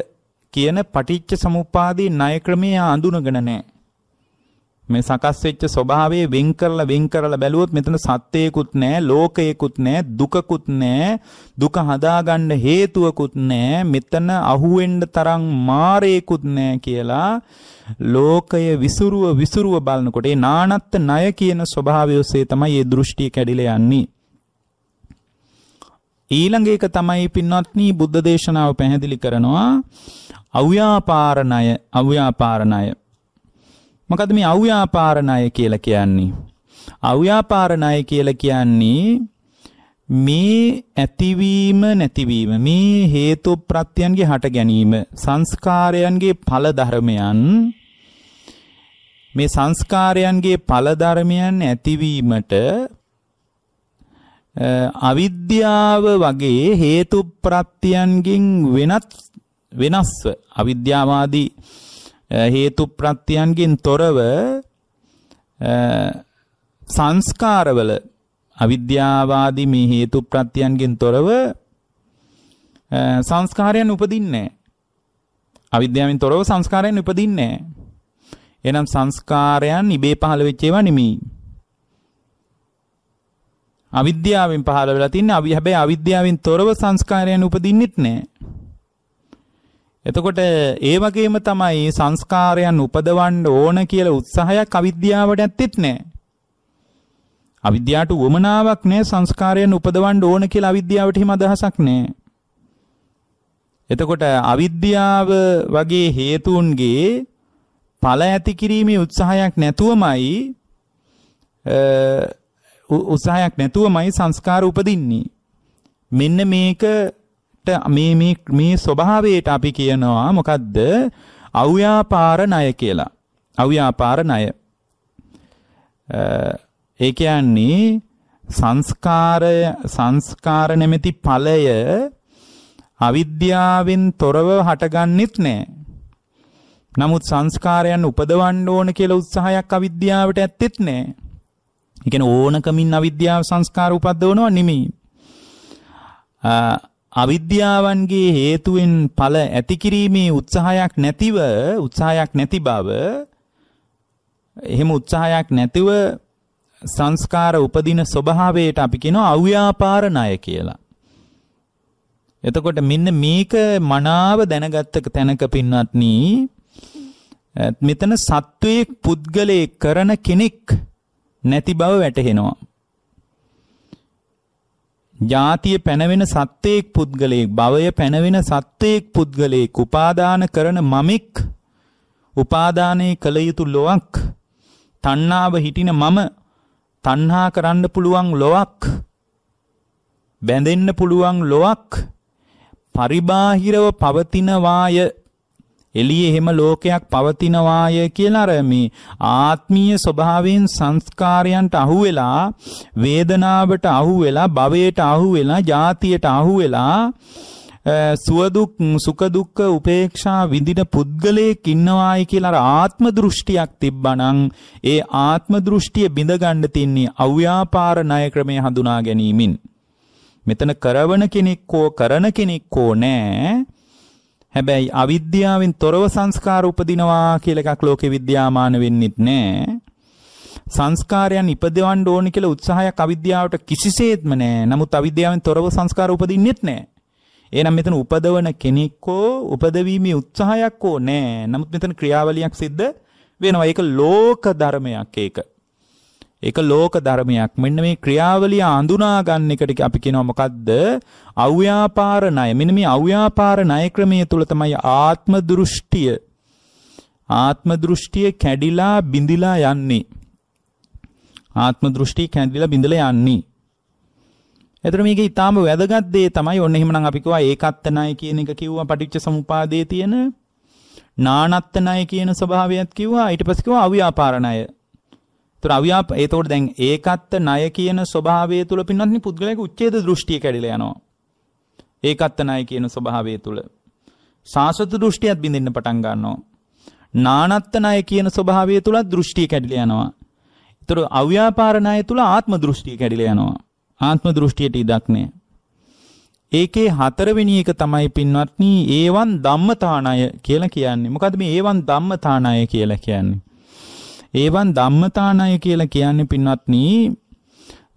කියන පටිච්ච සමුප්පාදී ණය ක්‍රමය අඳුනගෙන නැහැ. මේ සකස් වෙච්ච ස්වභාවයේ වෙන් කරලා වෙන් කරලා බැලුවොත් මෙතන සත්‍යයකුත් නැහැ ලෝකයකුත් නැහැ දුකකුත් නැහැ දුක හදාගන්න හේතුවකුත් නැහැ මෙතන අහුවෙන්න තරම් මාරේකුත් නැහැ කියලා ලෝකය විසුරුව විසුරුව බලනකොට ඒ නානත්ත් ණය කියන ස්වභාවය ඔස්සේ තමයි මේ දෘෂ්ටිය කැඩිලා යන්නේ ඊළඟ එක තමයි පින්වත්නි බුද්ධ දේශනාව පැහැදිලි කරනවා අව්‍යාපාරණය අව්‍යාපාරණය මොකද මේ අව්‍යාපාර ණය කියලා කියන්නේ? අව්‍යාපාර ණය කියලා කියන්නේ මේ ඇතිවීම නැතිවීම මේ හේතු ප්‍රත්‍යයන්ගේ හට ගැනීම සංස්කාරයන්ගේ ඵල ධර්මයන් මේ සංස්කාරයන්ගේ ඵල ධර්මයන් ඇතිවීමට අවිද්‍යාව වගේ හේතු ප්‍රත්‍යයන්ගෙන් වෙනත් වෙනස්ව අවිද්‍යාවාදී හේතු ප්‍රත්‍යයන්ගෙන් තොරව සංස්කාරවල අවිද්‍යාවාදී මේ හේතු ප්‍රත්‍යයන්ගෙන් තොරව සංස්කාරයන් උපදින්නේ අවිද්‍යාවෙන් තොරව සංස්කාරයන් උපදින්නේ එහෙනම් සංස්කාරයන් ඉබේ පහළ වෙච්ච ඒවා නෙමෙයි. අවිද්‍යාවෙන් පහළ වෙලා තින්නේ. හැබැයි අවිද්‍යාවෙන් තොරව සංස්කාරයන් උපදින්නෙත් නැහැ. එතකොට ඒ වගේම තමයි සංස්කාරයන් උපදවන්න ඕන කියලා උත්සාහයක් අවිද්‍යාවට ඇත්තෙත් නෑ. අවිද්‍යාවට උවමනාවක් නෑ සංස්කාරයන් උපදවන්න ඕන කියලා අවිද්‍යාවට හිම අදහසක් නෑ. එතකොට අවිද්‍යාව වගේ හේතුන්ගේ ඵල ඇති කිරීමේ උත්සාහයක් නැතුවමයි උත්සාහයක් නැතුවමයි සංස්කාර උපදින්නේ. මෙන්න මේක මේ මේ මේ ස්වභාවයට අපි කියනවා මොකද්ද? අව්‍යාපාර ණය කියලා. අව්‍යාපාර ණය. ඒ කියන්නේ සංස්කාරය සංස්කාර නැමැති ඵලය අවිද්‍යාවෙන් තොරව හටගන්නෙත් නෑ. නමුත් සංස්කාරයන් උපදවන්න ඕන කියලා උත්සාහයක් අවිද්‍යාවට ඇත්තෙත් නෑ. ඒ කියන්නේ ඕනකමින් අවිද්‍යාව සංස්කාර උපදවනවා නෙමෙයි. අවිද්‍යාවන්ගේ හේතුවෙන් ඵල ඇති කිරීමේ උත්සාහයක් නැතිව උත්සාහයක් නැති බව එහෙම උත්සාහයක් නැතිව සංස්කාර උපදින ස්වභාවයට අපි කියනවා අව්‍යාපාර ණය කියලා. එතකොට මෙන්න මේක මනාව දැනගත්ත තැනක පින්වත්නි මෙතන සත්වයේ පුද්ගලයේ කරන කෙනෙක් නැති බව වැටහෙනවා. ජාතිය පැනවෙන සත්වයෙක් පුද්ගලයෙක් භවය පැනවෙන සත්වයෙක් පුද්ගලයෙක් උපාදාන කරන මමෙක් උපාදානයේ කළ යුතු ලොවක් තණ්හාව හිටින මම තණ්හා කරන්න පුළුවන් ලොවක් බැඳෙන්න පුළුවන් ලොවක් පරිබාහිරව පවතිනවාය එළියේ එහෙම ලෝකයක් පවතිනවාය කියලා අර මේ ආත්මීය ස්වභාවයෙන් සංස්කාරයන්ට අහුවෙලා වේදනාවට අහුවෙලා භවයට අහුවෙලා ජාතියට අහුවෙලා සුවදුක් සුඛ දුක්ඛ උපේක්ෂා විඳින පුද්ගලයෙක් ඉන්නවායි කියලා අර ආත්ම දෘෂ්ටියක් තිබ්බනම් ඒ ආත්ම දෘෂ්ටිය බිඳ ගන්න තින්නේ අව්‍යාපාර ණය ක්‍රමය හඳුනා ගැනීමෙන් මෙතන කරවන කෙනෙක් හෝ කරන කෙනෙක් හෝ නෑ හැබැයි අවිද්‍යාවෙන් තොරව සංස්කාර උපදිනවා කියලා එකක් ලෝකේ විද්‍යාමාන වෙන්නෙත් නෑ. සංස්කාරයන් ඉපදවන්න ඕනි කියලා උත්සාහයක් අවිද්‍යාවට කිසිසේත්ම නෑ. නමුත් අවිද්‍යාවෙන් තොරව සංස්කාර උපදින්නෙත් නෑ. එහෙනම් මෙතන උපදවන කෙනෙක් හෝ උපදවීමේ උත්සාහයක් හෝ නෑ. නමුත් මෙතන ක්‍රියාවලියක් සිද්ධ වෙනවා. ඒක ලෝක ධර්මයක් ඒක. ඒක ලෝක ධර්මයක්. මෙන්න මේ ක්‍රියාවලිය අඳුනා ගන්න එකට අපි කියනවා මොකද්ද? අව්‍යාපාර ණය. මෙන්න මේ අව්‍යාපාර ණය ක්‍රමය තුල තමයි ආත්ම දෘෂ්ටිය ආත්ම දෘෂ්ටිය කැඩිලා බිඳිලා යන්නේ. ආත්ම දෘෂ්ටි කැඩිලා බිඳිලා යන්නේ. එතන මේක ඊටාම වැදගත් දේ තමයි ඔන්න එහෙමනම් අපි කිව්වා ඒකත්තනයි කියන එක කිව්වා පටිච්ච සමුපාදයේ තියෙන නානත්තනයි කියන ස්වභාවයත් කිව්වා ඊට පස්සේ කිව්වා අව්‍යාපාරණය ඒතර අව්‍යාප ඒතකොට දැන් ඒකත්ත ණය කියන ස්වභාවය තුල පින්වත්නි පුද්ගලයාගේ උච්ඡේද දෘෂ්ටිය කැඩිලා යනවා. ඒකත්ත ණය කියන ස්වභාවය තුල සාසත දෘෂ්ටියත් බිඳින්න පටන් ගන්නවා. නානත්ත ණය කියන ස්වභාවය තුල දෘෂ්ටිය කැඩිලා යනවා. ඒතර අව්‍යාපාර ණය තුල ආත්ම දෘෂ්ටිය කැඩිලා යනවා. ආත්ම දෘෂ්ටියට ඉඩක් නැහැ. ඒකේ හතරවෙනි එක තමයි පින්වත්නි ඒවන් ධම්මතාණය කියලා කියන්නේ. මොකද මේ ඒවන් ධම්මතාණය කියලා කියන්නේ? ඒවන් ධම්මතානය කියලා කියන්නේ පින්වත්නි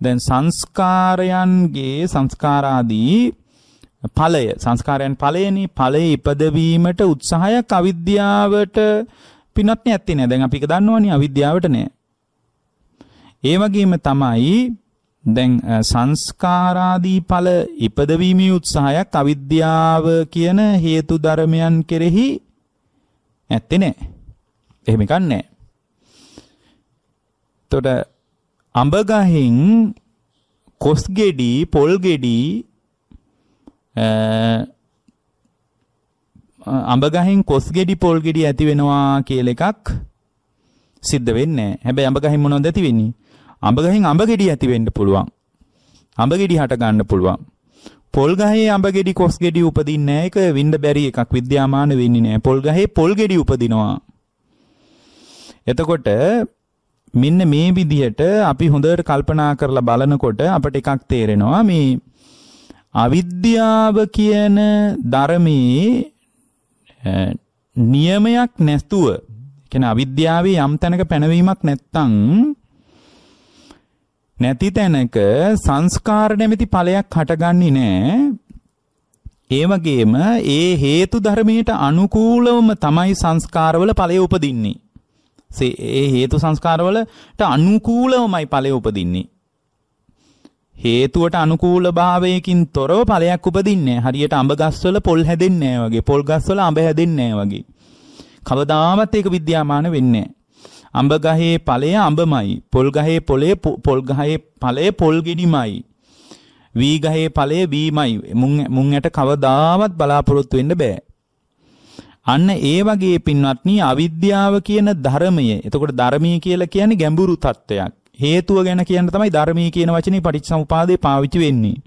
දැන් සංස්කාරයන්ගේ සංස්කාරාදී ඵලය සංස්කාරයන් ඵලයනේ ඵලයේ ඉපදවීමට උත්සාහයක් අවිද්‍යාවට පිනත් නැත්තේ නෑ දැන් අපි ඒක දන්නවනේ අවිද්‍යාවට නෑ ඒ වගේම තමයි දැන් සංස්කාරාදී ඵල ඉපදවීමේ උත්සාහයක් අවිද්‍යාව කියන හේතු ධර්මයන් කෙරෙහි නැත්තේ නෑ එහෙම එකක් නෑ එතකොට අඹගහින් කොස්ගෙඩි පොල්ගෙඩි අඹගහින් කොස්ගෙඩි පොල්ගෙඩි ඇති වෙනවා කියලා එකක් සිද්ධ වෙන්නේ නැහැ. හැබැයි අඹගහින් මොනවද ඇති වෙන්නේ? අඹගහින් අඹගෙඩි ඇති වෙන්න පුළුවන්. අඹගෙඩි හට ගන්න පුළුවන්. පොල්ගහේ අඹගෙඩි කොස්ගෙඩි උපදින්නේ නැහැ. ඒක විඳ බැරි එකක් විද්‍යාමාන වෙන්නේ නැහැ. පොල්ගහේ පොල්ගෙඩි උපදිනවා. එතකොට මෙන්න මේ විදිහට අපි හොඳට කල්පනා කරලා බලනකොට අපට එකක් තේරෙනවා මේ අවිද්‍යාව කියන ධර්මයේ නියමයක් නැතුව කියන අවිද්‍යාවේ යම් තැනක පැනවීමක් නැත්තම් නැති තැනක සංස්කාර නැමැති ඵලයක් හටගන්නේ නැහැ ඒ වගේම ඒ හේතු ධර්මයට අනුකූලවම තමයි සංස්කාරවල ඵලය උපදින්නේ ඒ හේතු සංස්කාරවලට අනුකූලවමයි ඵලය උපදින්නේ. හේතුවට අනුකූල භාවයකින් තොරව ඵලයක් උපදින්නේ හරියට අඹ ගස්වල පොල් හැදෙන්නේ වගේ පොල් ගස්වල අඹ හැදෙන්නේ වගේ කවදාවත් ඒක විද්‍යාමාන වෙන්නේ අඹ ගහේ ඵලය අඹමයි පොල් ගහේ පොලේ පොල් ගහේ ඵලය පොල් ගෙඩිමයි වී ගහේ ඵලය වීමයි මුං මුං ඇට කවදාවත් බලාපොරොත්තු වෙන්න බෑ අන්න ඒ වගේ පින්වත්නි අවිද්‍යාව කියන ධර්මය. එතකොට ධර්මය කියලා කියන්නේ ගැඹුරු තත්වයක්. හේතුව ගැන කියන්න තමයි ධර්මී කියන වචනේ පටිච්චසමුපාදේ පාවිච්චි වෙන්නේ.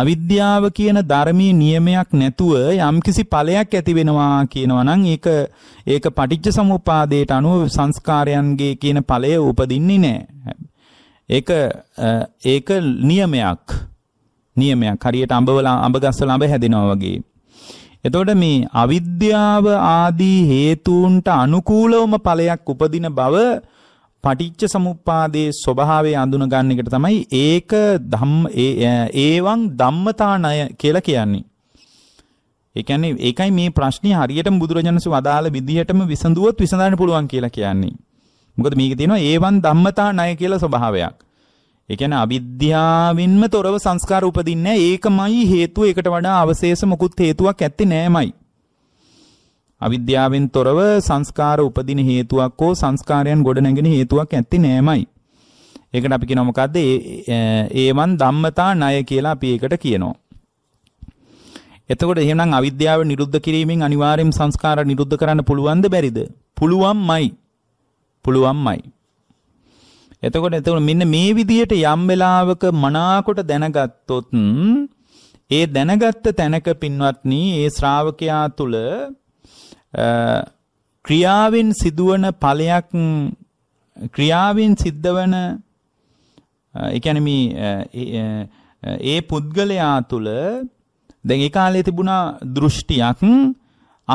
අවිද්‍යාව කියන ධර්මී නියමයක් නැතුව යම්කිසි ඵලයක් ඇති වෙනවා කියනවා නම් ඒක ඒක පටිච්චසමුපාදයට අනුව සංස්කාරයන්ගේ කියන ඵලය උපදින්නේ නැහැ. ඒක ඒක නියමයක්. නියමයක්. හරියට අඹ වල අඹ ගස් වල අඹ හැදෙනවා වගේ. එතකොට මේ අවිද්‍යාව ආදී හේතුන්ට අනුකූලවම ඵලයක් උපදින බව පටිච්ච සමුප්පාදයේ ස්වභාවය අඳුනගන්න එකට තමයි ඒක ධම්ම ඒවං ධම්මතාණය කියලා කියන්නේ. ඒ කියන්නේ ඒකයි මේ ප්‍රශ්නේ හරියටම බුදුරජාණන්සේ වදාළ විදිහටම විසඳුවොත් විසඳන්න පුළුවන් කියලා කියන්නේ. මොකද මේකේ තියෙනවා ඒවං ධම්මතාණය කියලා ස්වභාවයක්. ඒ කියන්නේ අවිද්‍යාවෙන්ම තොරව සංස්කාර උපදින්නේ ඒකමයි හේතුව. ඒකට වඩා අවශේෂ මොකුත් හේතුවක් ඇත්තේ නෑමයි. අවිද්‍යාවෙන් තොරව සංස්කාර උපදින හේතුවක් හෝ සංස්කාරයන් ගොඩනැගෙන හේතුවක් ඇත්තේ නෑමයි. ඒකට අපි කියනවා මොකද්ද? ඒවන් ධම්මතා ණය කියලා අපි ඒකට කියනවා. එතකොට එහෙනම් අවිද්‍යාව නිරුද්ධ කිරීමෙන් අනිවාර්යයෙන් සංස්කාර නිරුද්ධ කරන්න පුළුවන්ද බැරිද? පුළුවන්මයි. පුළුවන්මයි. එතකොට එතකොට මෙන්න මේ විදියට යම් වෙලාවක මනාකොට දැනගත්තොත් ඒ දැනගත්ත තැනක පින්වත්නි ඒ ශ්‍රාවකයා තුල ක්‍රියාවෙන් සිදුවන ඵලයක් ක්‍රියාවෙන් සිද්ධවන ඒ කියන්නේ මේ ඒ පුද්ගලයා තුල දැන් ඒ කාලේ තිබුණා දෘෂ්ටියක්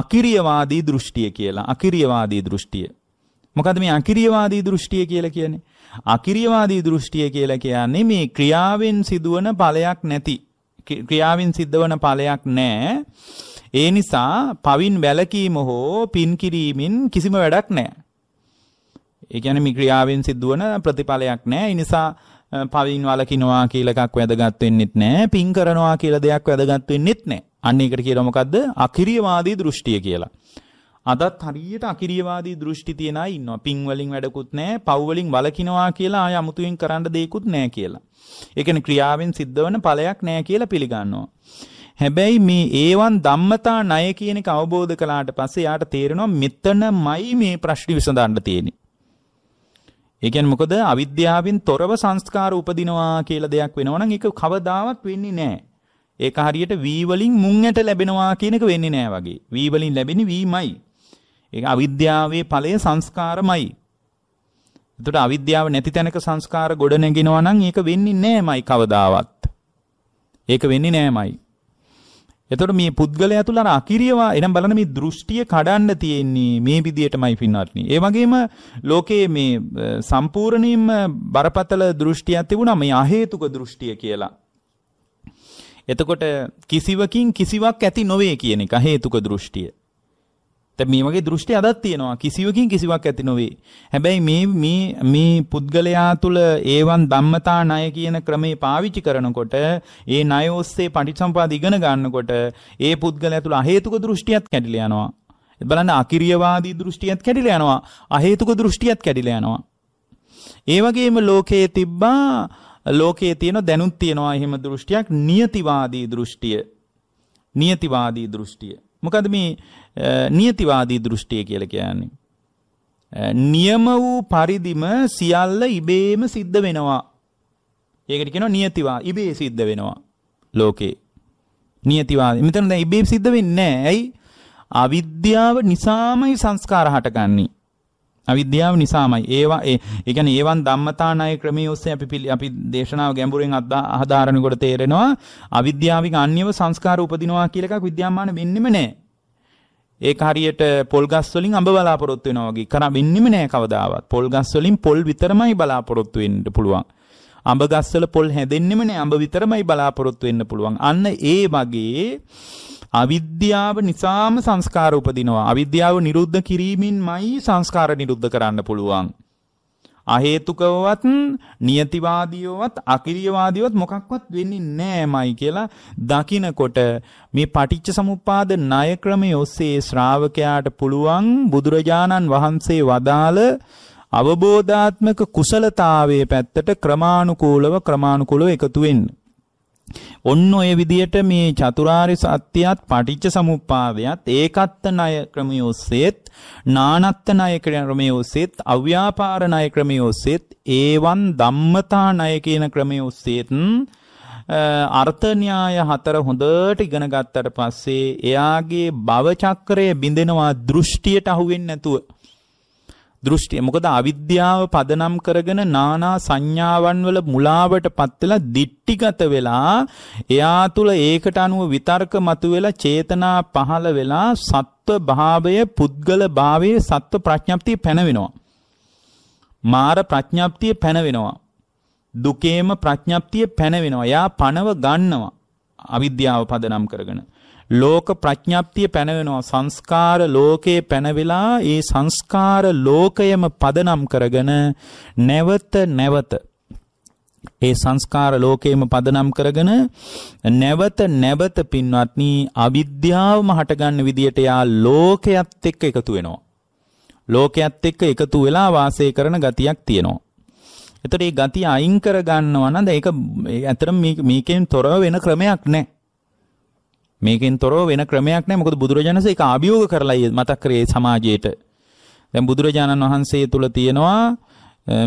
අකිරියවාදී දෘෂ්ටිය කියලා අකිරියවාදී දෘෂ්ටිය. මොකද මේ අකිරියවාදී දෘෂ්ටිය කියලා කියන්නේ? අකිරියවාදී දෘෂ්ටිය කියලා කියන්නේ මේ ක්‍රියාවෙන් සිදුවන ඵලයක් නැති ක්‍රියාවෙන් සිද්ධවන ඵලයක් නැහැ. ඒ නිසා පවින් වැළකීම හෝ පින් කිරීමෙන් කිසිම වැඩක් නැහැ. ඒ කියන්නේ මේ ක්‍රියාවෙන් සිද්ධවන ප්‍රතිඵලයක් නැහැ. ඒ නිසා පවින් වලකිනවා කියලා එකක් වැදගත් වෙන්නෙත් නැහැ. පින් කරනවා කියලා දෙයක් වැදගත් වෙන්නෙත් නැහැ. අන්න ඒකට කියනවා මොකද්ද? අකිරියවාදී දෘෂ්ටිය කියලා. අදත් හරියට අකිරියවාදී දෘෂ්ටි තියන අය ඉන්නවා. පින් වලින් වැඩකුත් නැහැ, පව් වලින් වලකිනවා කියලා ආය අමුතුවෙන් කරන්න දෙයක්කුත් නැහැ කියලා. ඒ කියන්නේ ක්‍රියාවෙන් සිද්ධ වෙන ඵලයක් නැහැ කියලා පිළිගන්නවා. හැබැයි මේ ඒවන් ධම්මතා ණය කියන එක අවබෝධ කළාට පස්සේ යාට තේරෙනවා මෙතනමයි මේ ප්‍රශ්නේ විසඳන්න තියෙන්නේ. ඒ කියන්නේ මොකද අවිද්‍යාවෙන් තොරව සංස්කාර උපදිනවා කියලා දෙයක් වෙනවා නම් ඒක කවදාවත් වෙන්නේ නැහැ. ඒක හරියට V වලින් මුං ඇට ලැබෙනවා කියන එක වෙන්නේ නැහැ වගේ. V වලින් ලැබෙන්නේ Vමයි. ඒක අවිද්‍යාවේ ඵලය සංස්කාරමයි. එතකොට අවිද්‍යාව නැති තැනක සංස්කාර ගොඩ නැගිනවා නම් ඒක වෙන්නේ නෑමයි කවදාවත්. ඒක වෙන්නේ නෑමයි. එතකොට මේ පුද්ගලයා තුල අර අකිරියවා එනම් බලන මේ දෘෂ්ටිය කඩන්න තියෙන්නේ මේ විදියටමයි පින්නත්නි. ඒ වගේම ලෝකයේ මේ සම්පූර්ණයෙන්ම බරපතල දෘෂ්ටියක් තිබුණා මේ අහේතුක දෘෂ්ටිය කියලා. එතකොට කිසිවකින් කිසිවක් ඇති නොවේ කියන එක හේතුක දෘෂ්ටිය. දැන් මේ වගේ දෘෂ්ටි අදත් තියෙනවා. කිසිවකින් කිසිවක් ඇති නොවේ. හැබැයි මේ මේ මේ පුද්ගලයා තුල ඒවන් ධම්මතා ණය කියන ක්‍රමේ පාවිච්චි කරනකොට ඒ ණය ඔස්සේ පටිච්චසම්පාද ඉගෙන ගන්නකොට ඒ පුද්ගලයා තුල අහේතුක දෘෂ්ටියක් කැඩිලා යනවා. බලන්න අකිරියවාදී දෘෂ්ටියත් කැඩිලා යනවා. අහේතුක දෘෂ්ටියත් කැඩිලා යනවා. ඒ වගේම ලෝකයේ තිබ්බා ලෝකයේ තියෙන දැනුත් තියෙනවා එහෙම දෘෂ්ටියක් නියතිවාදී දෘෂ්ටිය. නියතිවාදී දෘෂ්ටිය. මොකද මේ නියතිවාදී දෘෂ්ටිය කියලා කියන්නේ. නියම වූ පරිදිම සියල්ල ඉබේම සිද්ධ වෙනවා. ඒකට කියනවා නියතිවා ඉබේ සිද්ධ වෙනවා ලෝකේ. නියතිවාදී. මෙතන දැන් ඉබේ සිද්ධ වෙන්නේ නැහැ. ඇයි? අවිද්‍යාව නිසාමයි සංස්කාර හටගන්නේ. අවිද්‍යාව නිසාමයි. ඒවා ඒ කියන්නේ ඒවන් ධම්මතානාය ක්‍රමයේ ඔස්සේ අපි අපි දේශනාව ගැඹුරෙන් අහදාරණ කොට තේරෙනවා අවිද්‍යාවික අන්‍යව සංස්කාර උපදිනවා කියලා එකක් විද්‍යාමාන වෙන්නෙම නැහැ. ඒක හරියට පොල් ගස් වලින් අඹ බලාපොරොත්තු වෙනවා වගේ කරා වෙන්නෙම නෑ කවදාවත්. පොල් ගස් වලින් පොල් විතරමයි බලාපොරොත්තු වෙන්න පුළුවන්. අඹ ගස් වල පොල් හැදෙන්නෙම නෑ අඹ විතරමයි බලාපොරොත්තු වෙන්න පුළුවන්. අන්න ඒ වගේ අවිද්‍යාව නිසාම සංස්කාර උපදිනවා. අවිද්‍යාව නිරුද්ධ කිරීමෙන්මයි සංස්කාර නිරුද්ධ කරන්න පුළුවන්. අහේතුකවවත් නියතිවාදීවවත් අකිරියවාදීවවත් මොකක්වත් වෙන්නේ නෑමයි කියලා දකිනකොට මේ පටිච්ච සමුප්පාද ණය ක්‍රමයේ ඔස්සේ ශ්‍රාවකයාට පුළුවන් බුදුරජාණන් වහන්සේ වදාළ අවබෝධාත්මක කුසලතාවයේ පැත්තට ක්‍රමානුකූලව ක්‍රමානුකූලව එකතු වෙන්න. ඔන්න ඔය විදියට මේ චතුරාර්ය සත්‍යයත් පටිච්ච සමුප්පාදයත් ඒකත්ත ණය ක්‍රමයේ ඔස්සේත් නානත්ත ණය ක්‍රමයේ ඔස්සේත් අව්‍යාපාර ණය ක්‍රමයේ ඔස්සේත් ඒවන් ධම්මතා ණය කියන ක්‍රමයේ ඔස්සේත් අර්ථ න්‍යාය හතර හොඳට ඉගෙන ගත්තට පස්සේ එයාගේ භව චක්‍රය බිඳෙනවා දෘෂ්ටියට අහු වෙන්නේ නැතුව දෘෂ්ටිය. මොකද අවිද්‍යාව පදනම් කරගෙන නානා සංඥාවන් වල මුලාවටපත් වෙලා දික්ටිගත වෙලා එයා තුල ඒකට අනුව විතර්ක මතුවෙලා චේතනා පහළ වෙලා සත්ව භාවය, පුද්ගල භාවය, සත්ව ප්‍රඥප්තිය පැනවෙනවා. මාර ප්‍රඥප්තිය පැනවෙනවා. දුකේම ප්‍රඥප්තිය පැනවෙනවා. එයා පණව ගන්නවා. අවිද්‍යාව පදනම් කරගෙන. ලෝක ප්‍රඥප්තිය පැනවෙනවා සංස්කාර ලෝකයේ පැනවෙලා ඒ සංස්කාර ලෝකයම පදනම් කරගෙන නැවත නැවත ඒ සංස්කාර ලෝකයේම පදනම් කරගෙන නැවත නැවත පින්වත්නි අවිද්‍යාවම හටගන්න විදියට යා ලෝකයත් එක්ක එකතු වෙනවා ලෝකයත් එක්ක එකතු වෙලා වාසය කරන ගතියක් තියෙනවා එතකොට මේ ගතිය අයින් කර ගන්නවා නම් ඒක ඇත්තටම මේකෙන් තොරව වෙන ක්‍රමයක් නැහැ මේකෙන් තොරව වෙන ක්‍රමයක් නැහැ. මොකද බුදුරජාණන්සේ ඒක ආභියෝග කරලා මතක් කරේ සමාජයට. දැන් බුදුරජාණන් වහන්සේ තුල තියෙනවා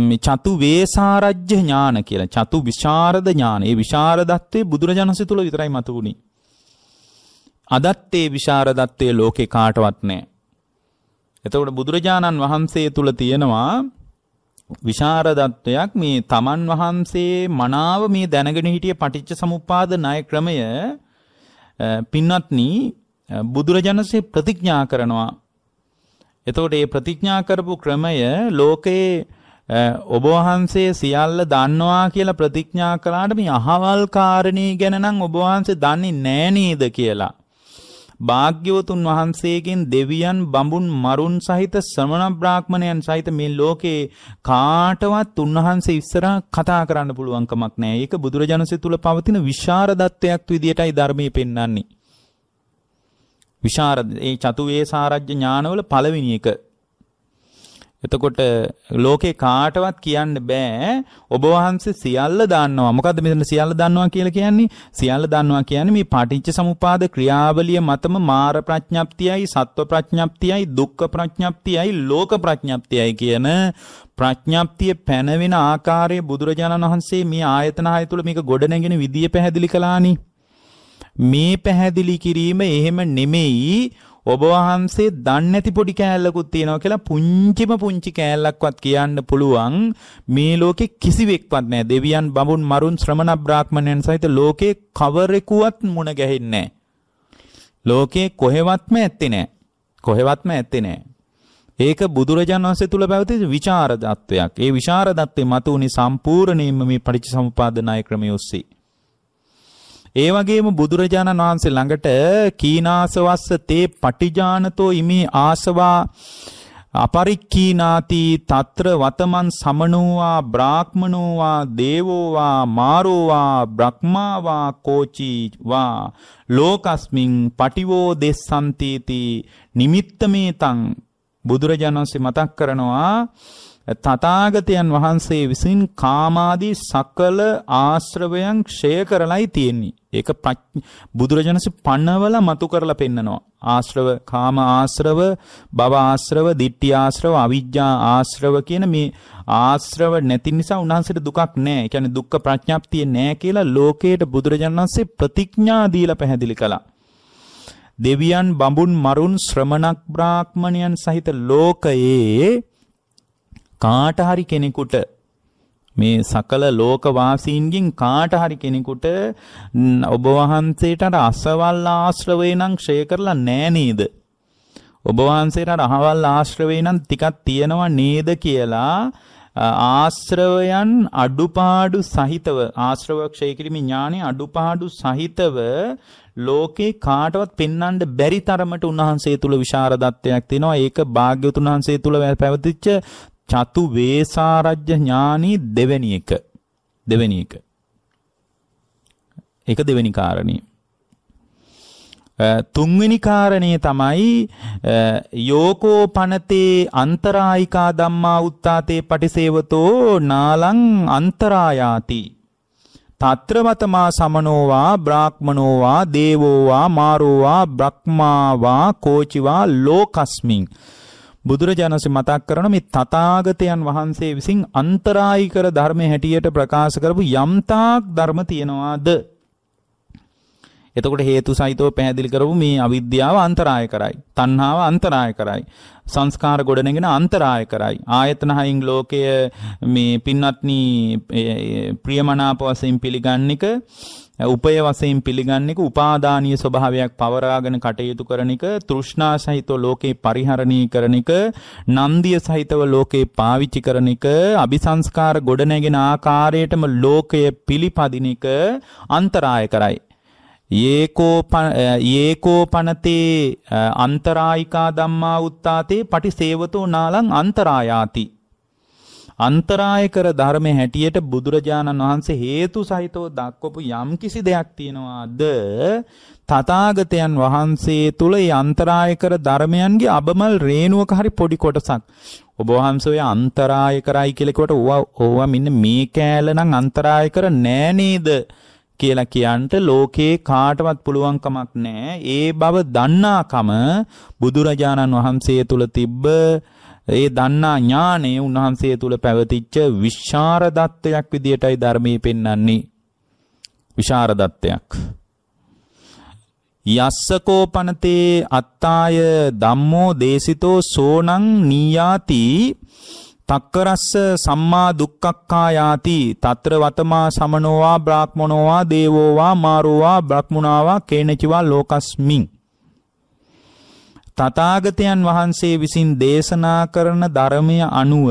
මේ චතු වේසාරජ්‍ය ඥාන කියලා. චතු විශාරද ඥාන. ඒ විශාරදත්වයේ බුදුරජාණන්සේ තුල විතරයි මතුවුනේ. අදත් ඒ විශාරදත්වයේ ලෝකේ කාටවත් නැහැ. එතකොට බුදුරජාණන් වහන්සේ තුල තියෙනවා විශාරදත්වයක් මේ තමන් වහන්සේ මනාව මේ දැනගෙන හිටිය පටිච්ච සමුප්පාද ණය ක්‍රමය පින්වත්නි බුදුරජාණන්සේ ප්‍රතිඥා කරනවා. එතකොට මේ ප්‍රතිඥා කරපු ක්‍රමය ලෝකයේ ඔබ වහන්සේ සියල්ල දන්නවා කියලා ප්‍රතිඥා කළාට මේ අහවල් කාරණේ ගැන නම් ඔබ වහන්සේ දන්නේ නෑ නේද කියලා. භාග්‍යවතුන් වහන්සේගෙන් දෙවියන් බඹුන් මරුන් සහිත ශ්‍රමණ බ්‍රාහ්මණයන් සහිත මේ ලෝකේ කාටවත් උන්වහන්සේ ඉස්සරහා කතා කරන්න පුළුවන් කමක් නැහැ. ඒක බුදුරජාණන්සේ තුල පවතින විශාරදත්වයක් විදියටයි ධර්මයේ පෙන්වන්නේ. විශාරද ඒ චතුවේසාරජ්‍ය ඥානවල පළවෙනි එක එතකොට ලෝකේ කාටවත් කියන්න බෑ ඔබ වහන්සේ සියල්ල දන්නවා. මොකද්ද මෙතන සියල්ල දන්නවා කියලා කියන්නේ? සියල්ල දන්නවා කියන්නේ මේ පටිච්ච සමුපාද ක්‍රියාවලිය මතම මාර ප්‍රඥප්තියයි, සත්ව ප්‍රඥප්තියයි, දුක්ඛ ප්‍රඥප්තියයි, ලෝක ප්‍රඥප්තියයි කියන ප්‍රඥප්තිය පැනවෙන ආකාරය බුදුරජාණන් වහන්සේ මේ ආයතන හය තුළ මේක ගොඩනැගෙන විදිය පැහැදිලි කළානි. මේ පැහැදිලි කිරීම එහෙම නෙමෙයි ඔබ වහන්සේ දන්නේ නැති පොඩි කෑල්ලකුත් තියෙනවා කියලා පුංචිම පුංචි කෑල්ලක්වත් කියන්න පුළුවන් මේ ලෝකේ කිසිවෙක්වත් නැහැ දෙවියන් බඹුන් මරුන් ශ්‍රමණ බ්‍රාහ්මණයන් සහිත ලෝකේ කවරෙකුවත් මුණ ගැහෙන්නේ ලෝකේ කොහෙවත්ම ඇත්තේ නැහැ කොහෙවත්ම ඇත්තේ නැහැ ඒක බුදුරජාණන් වහන්සේ තුල පැවති විචාර தত্ত্বයක්. ඒ විචාර தত্ত্বේ මතුවුනි සම්පූර්ණයෙන්ම මේ පටිච්චසමුපාද ණය ක්‍රමයේ ඔස්සේ. ඒ වගේම බුදුරජාණන් වහන්සේ ළඟට කීනාසවස්ස තේ පටිජානතෝ ඉමේ ආසවා අපරික්කීනාති తත්‍ර වතමන් සමනෝවා බ්‍රාහ්මනෝවා දේවෝවා මාරෝවා බ්‍රහ්මාවා කෝචිවා ලෝකස්මින් පටිවෝ දෙස්සන්තීති නිමිත්ත මේතං බුදුරජාණන් වහන්සේ මතක් කරනවා තථාගතයන් වහන්සේ විසින් කාමාදී සකල ආශ්‍රවයන් ක්ෂය කරලයි තියෙන්නේ. ඒක බුදුරජාණන්සේ පණවල මතු කරලා පෙන්නනවා. ආශ්‍රව, කාම ආශ්‍රව, භව ආශ්‍රව, ditthi ආශ්‍රව, අවිජ්ජා ආශ්‍රව කියන මේ ආශ්‍රව නැති නිසා උන්වහන්සේට දුකක් නැහැ. ඒ කියන්නේ දුක්ඛ ප්‍රඥාප්තිය නැහැ කියලා ලෝකයට බුදුරජාණන්සේ ප්‍රතිඥා දීලා පැහැදිලි කළා. දෙවියන්, බඹුන්, මරුන්, ශ්‍රමණක් බ්‍රාහ්මණයන් සහිත ලෝකයේ කාට හරි කෙනෙකුට මේ සකල ලෝකවාසීන්ගෙන් කාට හරි කෙනෙකුට ඔබ වහන්සේට අර අසවල් ආශ්‍රවේ නම් ක්ෂය කරලා නෑ නේද? ඔබ වහන්සේට අර අහවල් ආශ්‍රවේ නම් ටිකක් තියෙනවා නේද කියලා ආශ්‍රවයන් අඩුපාඩු සහිතව ආශ්‍රව ක්ෂය කිරීමේ ඥානෙ අඩුපාඩු සහිතව ලෝකේ කාටවත් පෙන්වන්න බැරි තරමට උන්වහන්සේ තුල විශාරදත්වයක් තියෙනවා. ඒක භාග්‍යවතුන් වහන්සේ තුල පැවතිච්ච චතු වේසාරජ්‍ය ඥානී දෙවෙනි එක දෙවෙනි එක ඒක දෙවෙනි කාරණේ තුන්වෙනි කාරණේ තමයි යෝකෝ පනතේ අන්තරායිකා ධම්මා උත්තාතේ පටිසේවතෝ නාලං අන්තරායාති తత్రවතමා සමනෝවා බ්‍රාහ්මනෝවා දේවෝවා මාරෝවා බ්‍රහ්මාවා කෝචිවා ලෝකස්මින් බුදුරජාණන්සේ මතක් කරන මේ තථාගතයන් වහන්සේ විසින් අන්තරායි කර ධර්මයේ හැටියට ප්‍රකාශ කරපු යම්තාක් ධර්ම තියනවාද? එතකොට හේතු සහිතව පැහැදිලි කරපු මේ අවිද්‍යාව අන්තරාය කරයි. තණ්හාව අන්තරාය කරයි. සංස්කාර ගොඩනගෙන අන්තරාය කරයි. ආයතන හයින් ලෝකය මේ පින්වත්නි ප්‍රියමනාප වශයෙන් පිළිගන්න එක උපය වශයෙන් පිළිගන්නේක උපාදානීය ස්වභාවයක් පවරාගෙන කටයුතු කරන එක තෘෂ්ණා සහිතව ලෝකේ පරිහරණය කරන එක නන්දිය සහිතව ලෝකේ පාවිච්චි කරන එක අபிසංස්කාර ගොඩනැගෙන ආකාරයටම ලෝකය පිළිපදින එක අන්තරාය කරයි ඒකෝ පනතේ අන්තරායිකා ධම්මා උත්තාතේ පටිසේවතෝ නාලං අන්තරායාති අන්තරාය කර ධර්මයේ හැටියට බුදුරජාණන් වහන්සේ හේතු සහිතව දක්වපු යම් කිසි දෙයක් තියෙනවාද තථාගතයන් වහන්සේ තුල ඒ අන්තරාය කර ධර්මයන්ගේ අබමල් රේණුවක හරි පොඩි කොටසක් ඔබ වහන්සේ ඔය අන්තරාය කරයි කියලා කිව්වට ඕවා ඕවා මෙන්න මේ කෑල නම් අන්තරාය කර නෑ නේද කියලා කියන්ට ලෝකේ කාටවත් පුළුවන් කමක් නැහැ. ඒ බව දන්නාකම බුදුරජාණන් වහන්සේ තුල තිබ්බ ඒ දන්නා ඥාණය උන්වහන්සේ තුල පැවතිච්ච විශාරදත්වයක් විදියටයි ධර්මයේ පෙන්වන්නේ. විශාරදත්වයක්. යස්සකෝ පනතේ අත්තාය ධම්මෝ දේසිතෝ සෝනං නීයාති තක්කරස්ස සම්මා දුක්ඛක්ඛායාති తත්‍ර වතමා සමනෝවා බ්‍රාහ්මනෝවා දේවෝවා මාරෝවා බ්‍රහ්මුණාවා කේනචිවා ලෝකස්මින් තථාගතයන් වහන්සේ විසින් දේශනා කරන ධර්මය අනුව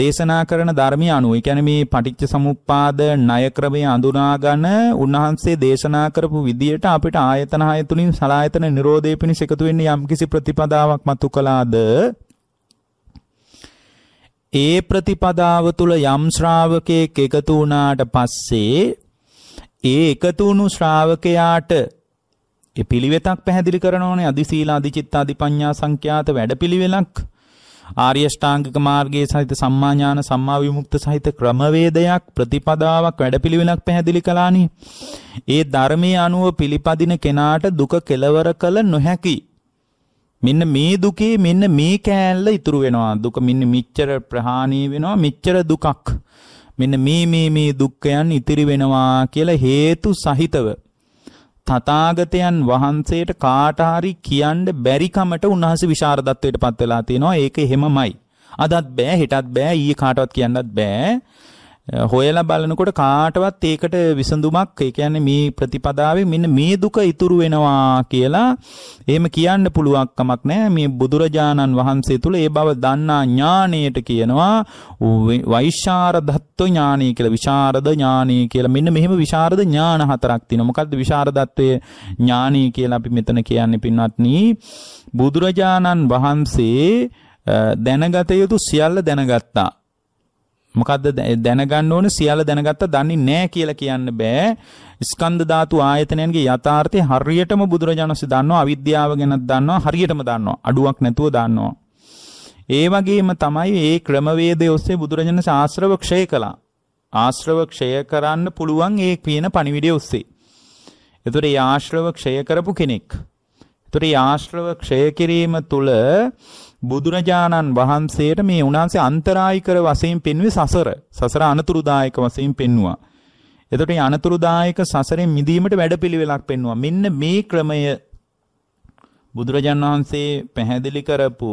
දේශනා කරන ධර්මය අනුව ඒ කියන්නේ මේ පටිච්ච සමුප්පාද ණය ක්‍රමය අඳුනාගෙන උන්වහන්සේ දේශනා කරපු විදියට අපිට ආයතන හය තුලින් සලායතන නිරෝධය පිණිස එකතු වෙන්නේ යම්කිසි ප්‍රතිපදාවක් මතු කළාද ඒ ප්‍රතිපදාව තුල යම් ශ්‍රාවකෙක් එකතු වුණාට පස්සේ ඒ එකතු වුණු ශ්‍රාවකයාට ඒ පිළිවෙතක් පැහැදිලි කරනෝනේ අදි සීල අදි චිත්ත අදි පඤ්ඤා සංඛ්‍යාත වැඩපිළිවෙලක් ආර්ය ශ්‍රාංගික මාර්ගයේ සහිත සම්මා ඥාන සම්මා විමුක්ත සහිත ක්‍රමවේදයක් ප්‍රතිපදාවක් වැඩපිළිවෙලක් පැහැදිලි කළානේ. ඒ ධර්මයේ අනුව පිළිපදින කෙනාට දුක කෙලවර කළ නොහැකි. මෙන්න මේ දුකේ මෙන්න මේ කෑල්ල ඉතුරු වෙනවා. දුක මෙන්න මිච්ඡර ප්‍රහාණී වෙනවා. මිච්ඡර දුකක්. මෙන්න මේ මේ මේ දුක්ඛයන් ඉතිරි වෙනවා කියලා හේතු සහිතව තථාගතයන් වහන්සේට කාට හරි කියන්න බැරි කමට උන්වහන්සේ විශාරදත්වයට පත් වෙලා තියෙනවා. ඒක එහෙමමයි. අදත් බෑ, හෙටත් බෑ, ඊයේ කාටවත් කියන්නත් බෑ. හොයලා බලනකොට කාටවත් ඒකට විසඳුමක් ඒ කියන්නේ මේ ප්‍රතිපදාවේ මෙන්න මේ දුක ඉතුරු වෙනවා කියලා එහෙම කියන්න පුළුවන් කමක් නැහැ මේ බුදුරජාණන් වහන්සේ තුල ඒ බව දන්නා ඥාණයට කියනවා වෛශාරදත්ව ඥානය කියලා විශාරද ඥානය කියලා මෙන්න මෙහෙම විශාරද ඥාන හතරක් තියෙනවා මොකද්ද විශාරදත්වයේ ඥානය කියලා අපි මෙතන කියන්නේ පින්වත්නි බුදුරජාණන් වහන්සේ දැනගත යුතු සියල්ල දැනගත්තා මොකද්ද දැනගන්න ඕන සියල්ල දැනගත්තා දන්නේ නැහැ කියලා කියන්න බෑ. ස්කන්ධ ධාතු ආයතනයන්ගේ යථාර්ථය හරියටම බුදුරජාණන් වහන්සේ දන්නවා අවිද්‍යාව ගැනත් දන්නවා හරියටම දන්නවා අඩුවක් නැතුව දන්නවා. ඒ වගේම තමයි මේ ක්‍රමවේදය ඔස්සේ බුදුරජාණන් ශාස්ත්‍රව ක්ෂය කළා. ආශ්‍රව ක්ෂය කරන්න පුළුවන් ඒ කියන පණිවිඩය ඔස්සේ. එතකොට ඒ ආශ්‍රව ක්ෂය කරපු කෙනෙක්. එතකොට ඒ ආශ්‍රව ක්ෂය කිරීම තුළ බුදුරජාණන් වහන්සේට මේ උන්වහන්සේ අන්තරායිකර වශයෙන් පෙන්වේ සසර. සසර අනතුරුදායක වශයෙන් පෙන්වුවා. එතකොට මේ අනතුරුදායක සසරෙන් මිදීමට වැඩපිළිවෙලක් පෙන්වුවා. මෙන්න මේ ක්‍රමය බුදුරජාණන් වහන්සේ පැහැදිලි කරපු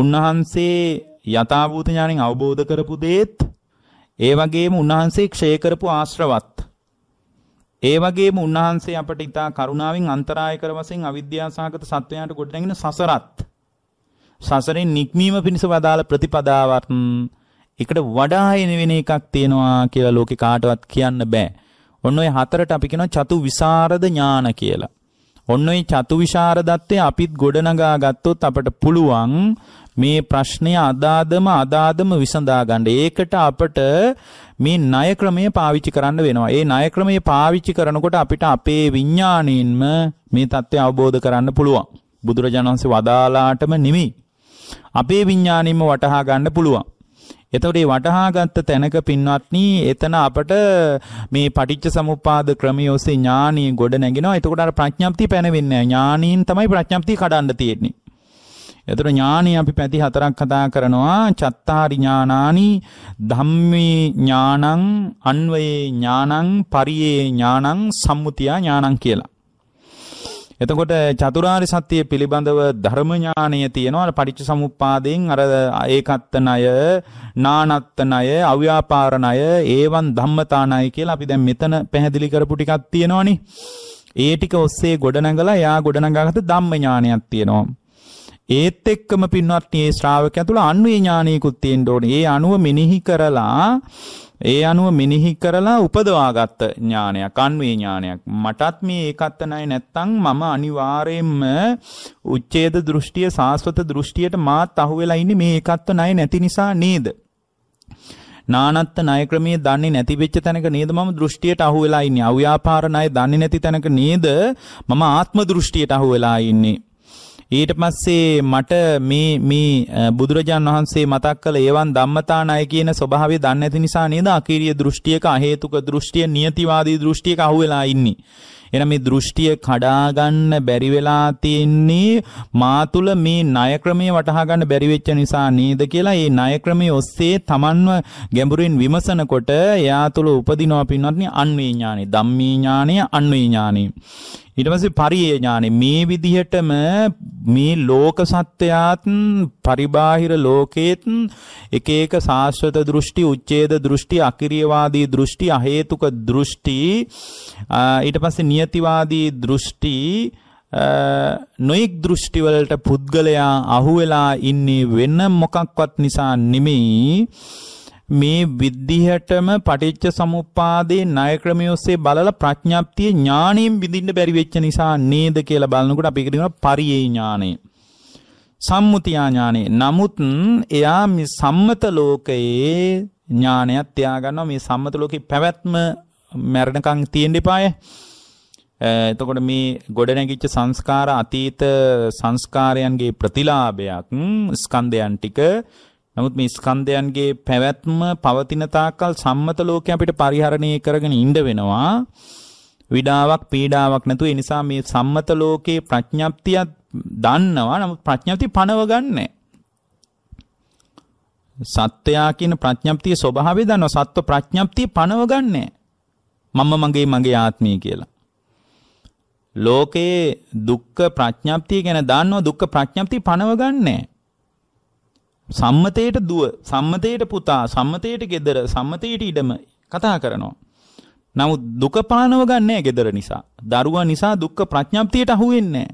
උන්වහන්සේ යථාභූත ඥාණයෙන් අවබෝධ කරපු දේත් ඒ වගේම උන්වහන්සේ ක්ෂය කරපු ආශ්‍රවත් ඒ වගේම උන්වහන්සේ අපට ඊට කරුණාවෙන් අන්තරාය කර වශයෙන් අවිද්‍යාසහගත සත්වයාට ගොඩනැගෙන සසරත් සසරෙන් නික්මීම පිණිස වදාළ ප්‍රතිපදාවක් එකට වඩා එන වෙන එකක් තියෙනවා කියලා ලෝකේ කාටවත් කියන්න බෑ. ඔන්න ඔය හතරට අපි කියනවා චතු විසරද ඥාන කියලා. ඔන්න ඔය චතු විසරදත්වයේ අපිත් ගොඩනගා ගත්තොත් අපට පුළුවන් මේ ප්‍රශ්නය අදාදම අදාදම විසඳා ගන්න. ඒකට අපට මේ ණය ක්‍රමය පාවිච්චි කරන්න වෙනවා. ඒ ණය ක්‍රමය පාවිච්චි කරනකොට අපිට අපේ විඥාණයින්ම මේ தත්ත්වය අවබෝධ කරන්න පුළුවන්. බුදුරජාණන් වහන්සේ වදාලාටම නෙමෙයි අපේ විඤ්ඥානින්ම වටහා ගන්න පුළුවන්. එතකොට මේ වටහාගත්ත තැනක පින්වත්නි එතන අපට මේ පටිච්ච සමුප්පාද ක්‍රමයේ ඔස්සේ ඥානීය ගොඩ නැගෙනවා. එතකොට අර ප්‍රඥාප්තිය පැනවෙන්නේ නැහැ. ඥානීන් තමයි ප්‍රඥාප්තිය කඩන්න තියෙන්නේ. එතකොට ඥානි අපි පැති හතරක් කතා කරනවා. චත්තාරි ඥානානි, ධම්මේ ඥානං, අන්වයේ ඥානං, පරියේ ඥානං, සම්මුතිය ඥානං කියලා. එතකොට චතුරාර්ය සත්‍ය පිළිබඳව ධර්ම ඥානය තියෙනවා පටිච්ච සමුප්පාදයෙන් අර ඒකත්ත ණය නානත්ත ණය අව්‍යාපාර ණය ඒවන් ධම්මතා ණය කියලා අපි දැන් මෙතන පැහැදිලි කරපු ටිකක් තියෙනවනේ ඒ ටික ඔස්සේ ගොඩනගලා එයා ගොඩනගාගත ධම්ම ඥානයක් තියෙනවා ඒත් එක්කම පින්වත්නි මේ ශ්‍රාවකයා තුල අන්වේ ඥානයකුත් තියෙන්න ඕනේ ඒ අනුව මෙනෙහි කරලා ඒ අනුව මිනිහි කරලා උපදවාගත්ත ඥානයක් අන්වේ ඥානයක් මටත් මේ ඒකත්තනයි නැත්තං මම අනිවාර්යෙන්ම උච්ඡේද දෘෂ්ටිය සාස්වත දෘෂ්ටියට මාත් අහුවෙලා ඉන්නේ මේ ඒකත්තනයි නැති නිසා නේද නානත්ත ණය ක්‍රමයේ දන්නේ නැති වෙච්ච තැනක නේද මම දෘෂ්ටියට අහු වෙලා ඉන්නේ අව්‍යාපාර ණය දන්නේ නැති තැනක නේද මම ආත්ම දෘෂ්ටියට අහු වෙලා ඉන්නේ ඊට පස්සේ මට මේ මේ බුදුරජාන් වහන්සේ මතක් කළ ඒවන් ධම්මතානය කියන ස්වභාවය දන්නේ නැති නිසා නේද අකීරිය දෘෂ්ටියක අහේතුක දෘෂ්ටිය නියතිවාදී දෘෂ්ටියක අහුවෙලා ඉන්නේ. එහෙනම් මේ දෘෂ්ටිය කඩා ගන්න බැරි වෙලා තියෙන්නේ මා තුල මේ ණය ක්‍රමයේ වටහා ගන්න බැරි වෙච්ච නිසා නේද කියලා මේ ණය ක්‍රමයේ ඔස්සේ Tamanව ගැඹුරින් විමසනකොට එයා තුල උපදිනවා පින්වත්නි අන්වේ ඥානෙ ධම්මී ඥානෙ අන්වේ ඥානෙ ඊට පස්සේ පරියේ ඥානෙ මේ විදිහටම මේ ලෝක සත්‍යයත් පරිබාහිර ලෝකේත් එක එක සාස්වත දෘෂ්ටි, උච්ඡේද දෘෂ්ටි, අකිරියවාදී දෘෂ්ටි, අහේතුක දෘෂ්ටි ඊට පස්සේ නිය නියතිවාදී දෘෂ්ටි නොයෙක් දෘෂ්ටි වලට පුද්ගලයා අහු වෙලා ඉන්නේ වෙන මොකක්වත් නිසා නෙමෙයි මේ විද්‍යහටම පටිච්ච සමුප්පාදේ ණය ක්‍රමයේ ඔස්සේ බලලා ප්‍රඥාප්තිය ඥාණයෙන් විඳින්න බැරි වෙච්ච නිසා නේද කියලා බලනකොට අපි කියනවා පරියේ ඥාණය සම්මුතියා ඥානෙ. නමුත් එයා මේ සම්මත ලෝකයේ ඥානයක් තියාගන්නවා මේ සම්මත ලෝකේ පැවැත්ම මැරණකම් තියෙන්න එපාය. එතකොට මේ ගොඩනැගිච්ච සංස්කාර අතීත සංස්කාරයන්ගේ ප්‍රතිලාභයක් ස්කන්ධයන් ටික නමුත් මේ ස්කන්ධයන්ගේ පැවැත්ම පවතින තාක්කල් සම්මත ලෝකේ අපිට පරිහරණය කරගෙන ඉන්න වෙනවා විඩාවක් පීඩාවක් නැතුව ඒ නිසා මේ සම්මත ලෝකේ ප්‍රඥප්තිය දන්නවා නමුත් ප්‍රඥප්තිය පණව ගන්නෑ සත්‍යයා කියන ප්‍රඥප්තිය ස්වභාවය දන්නවා සත්ව ප්‍රඥප්තිය පණව ගන්නෑ මම මගේ මගේ ආත්මය කියලා ලෝකයේ දුක්ඛ ප්‍රඥප්තිය ගැන දන්නව දුක්ඛ ප්‍රඥප්තිය පණව ගන්නෑ. සම්මතයට දුව, සම්මතයට පුතා, සම්මතයට gedara, සම්මතයට ඉඩම කතා කරනවා. නමුත් දුක පානව ගන්නෑ gedara නිසා. දරුවා නිසා දුක්ඛ ප්‍රඥප්තියට අහු වෙන්නේ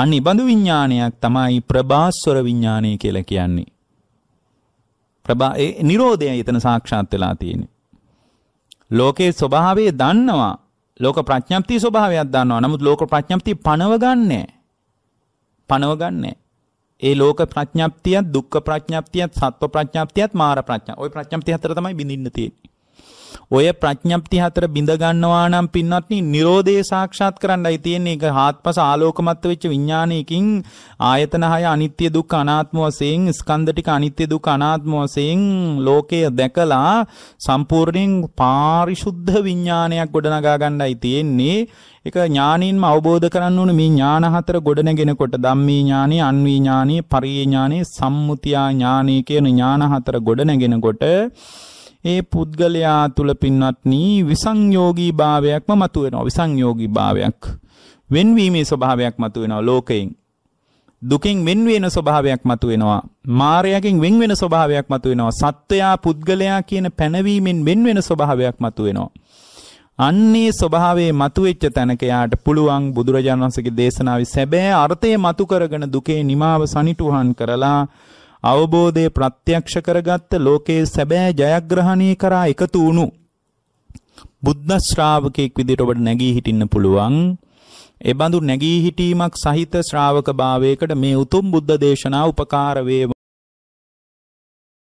අන්න ඉබඳු විඥානයක් තමයි ප්‍රභාස්වර විඥානය කියලා කියන්නේ. ප්‍රභා ඒ Nirodhaය එතන සාක්ෂාත් වෙලා තියෙන්නේ. ලෝකේ ස්වභාවය දන්නවා ලෝක ප්‍රඥප්ති ස්වභාවයක් දන්නවා. නමුත් ලෝක ප්‍රඥප්ති පණව ගන්නෑ. පණව ගන්නෑ. ඒ ලෝක ප්‍රඥප්තියත් දුක්ඛ ප්‍රඥප්තියත් සත්ව ප්‍රඥප්තියත් මාර ප්‍රඥා. ওই ප්‍රඥප්ති හතර තමයි බිඳින්න තියෙන්නේ. ඔය ප්‍රඥප්ති හතර බිඳ ගන්නවා නම් පින්වත්නි Nirodhe සාක්ෂාත් කරන්නයි තියෙන්නේ. ඒක ආත්මස ආලෝකමත් වෙච්ච විඥානයකින් ආයතන හය අනිත්‍ය දුක්ඛ අනාත්ම වශයෙන් ස්කන්ධ ටික අනිත්‍ය දුක්ඛ අනාත්ම වශයෙන් ලෝකය දැකලා සම්පූර්ණයෙන් පාරිශුද්ධ විඥානයක් ගොඩනගා ගන්නයි තියෙන්නේ. ඒක ඥානින්ම අවබෝධ කරන්න ඕන මේ ඥාන හතර ගොඩනගෙනකොට ධම්මී ඥානෙ, අන්වී ඥානෙ, පරියේ ඥානෙ, සම්මුතියා ඥානෙ කියන ඥාන හතර ගොඩනගෙනකොට ඒ පුද්ගලයා තුල පින්වත්නි විසංයෝගී භාවයක්ම මතුවෙනවා. විසංයෝගී භාවයක්. වෙන්වීමේ ස්වභාවයක් මතුවෙනවා ලෝකයෙන්. දුකින් වෙන් වෙන ස්වභාවයක් මතුවෙනවා. මායයෙන් වෙන් වෙන ස්වභාවයක් මතුවෙනවා. සත්වයා පුද්ගලයා කියන පැනවීමෙන් වෙන් වෙන ස්වභාවයක් මතුවෙනවා. අන්නේ ස්වභාවයේ මතුවෙච්ච තැනක යාට පුළුවන් බුදුරජාණන් වහන්සේගේ දේශනාවේ සැබෑ අර්ථය මතු කරගෙන දුකේ නිමාව සනිටුහන් කරලා අවබෝධය ප්‍රත්‍යක්ෂ කරගත්ත ලෝකයේ සැබෑ ජයග්‍රහණය කරා එකතු වුණු බුද්ධ ශ්‍රාවකෙක් විදිහට ඔබට නැගී හිටින්න පුළුවන්. ඒ බඳු නැගී හිටීමක් සහිත ශ්‍රාවක භාවයකට මේ උතුම් බුද්ධ දේශනා උපකාර වේවා.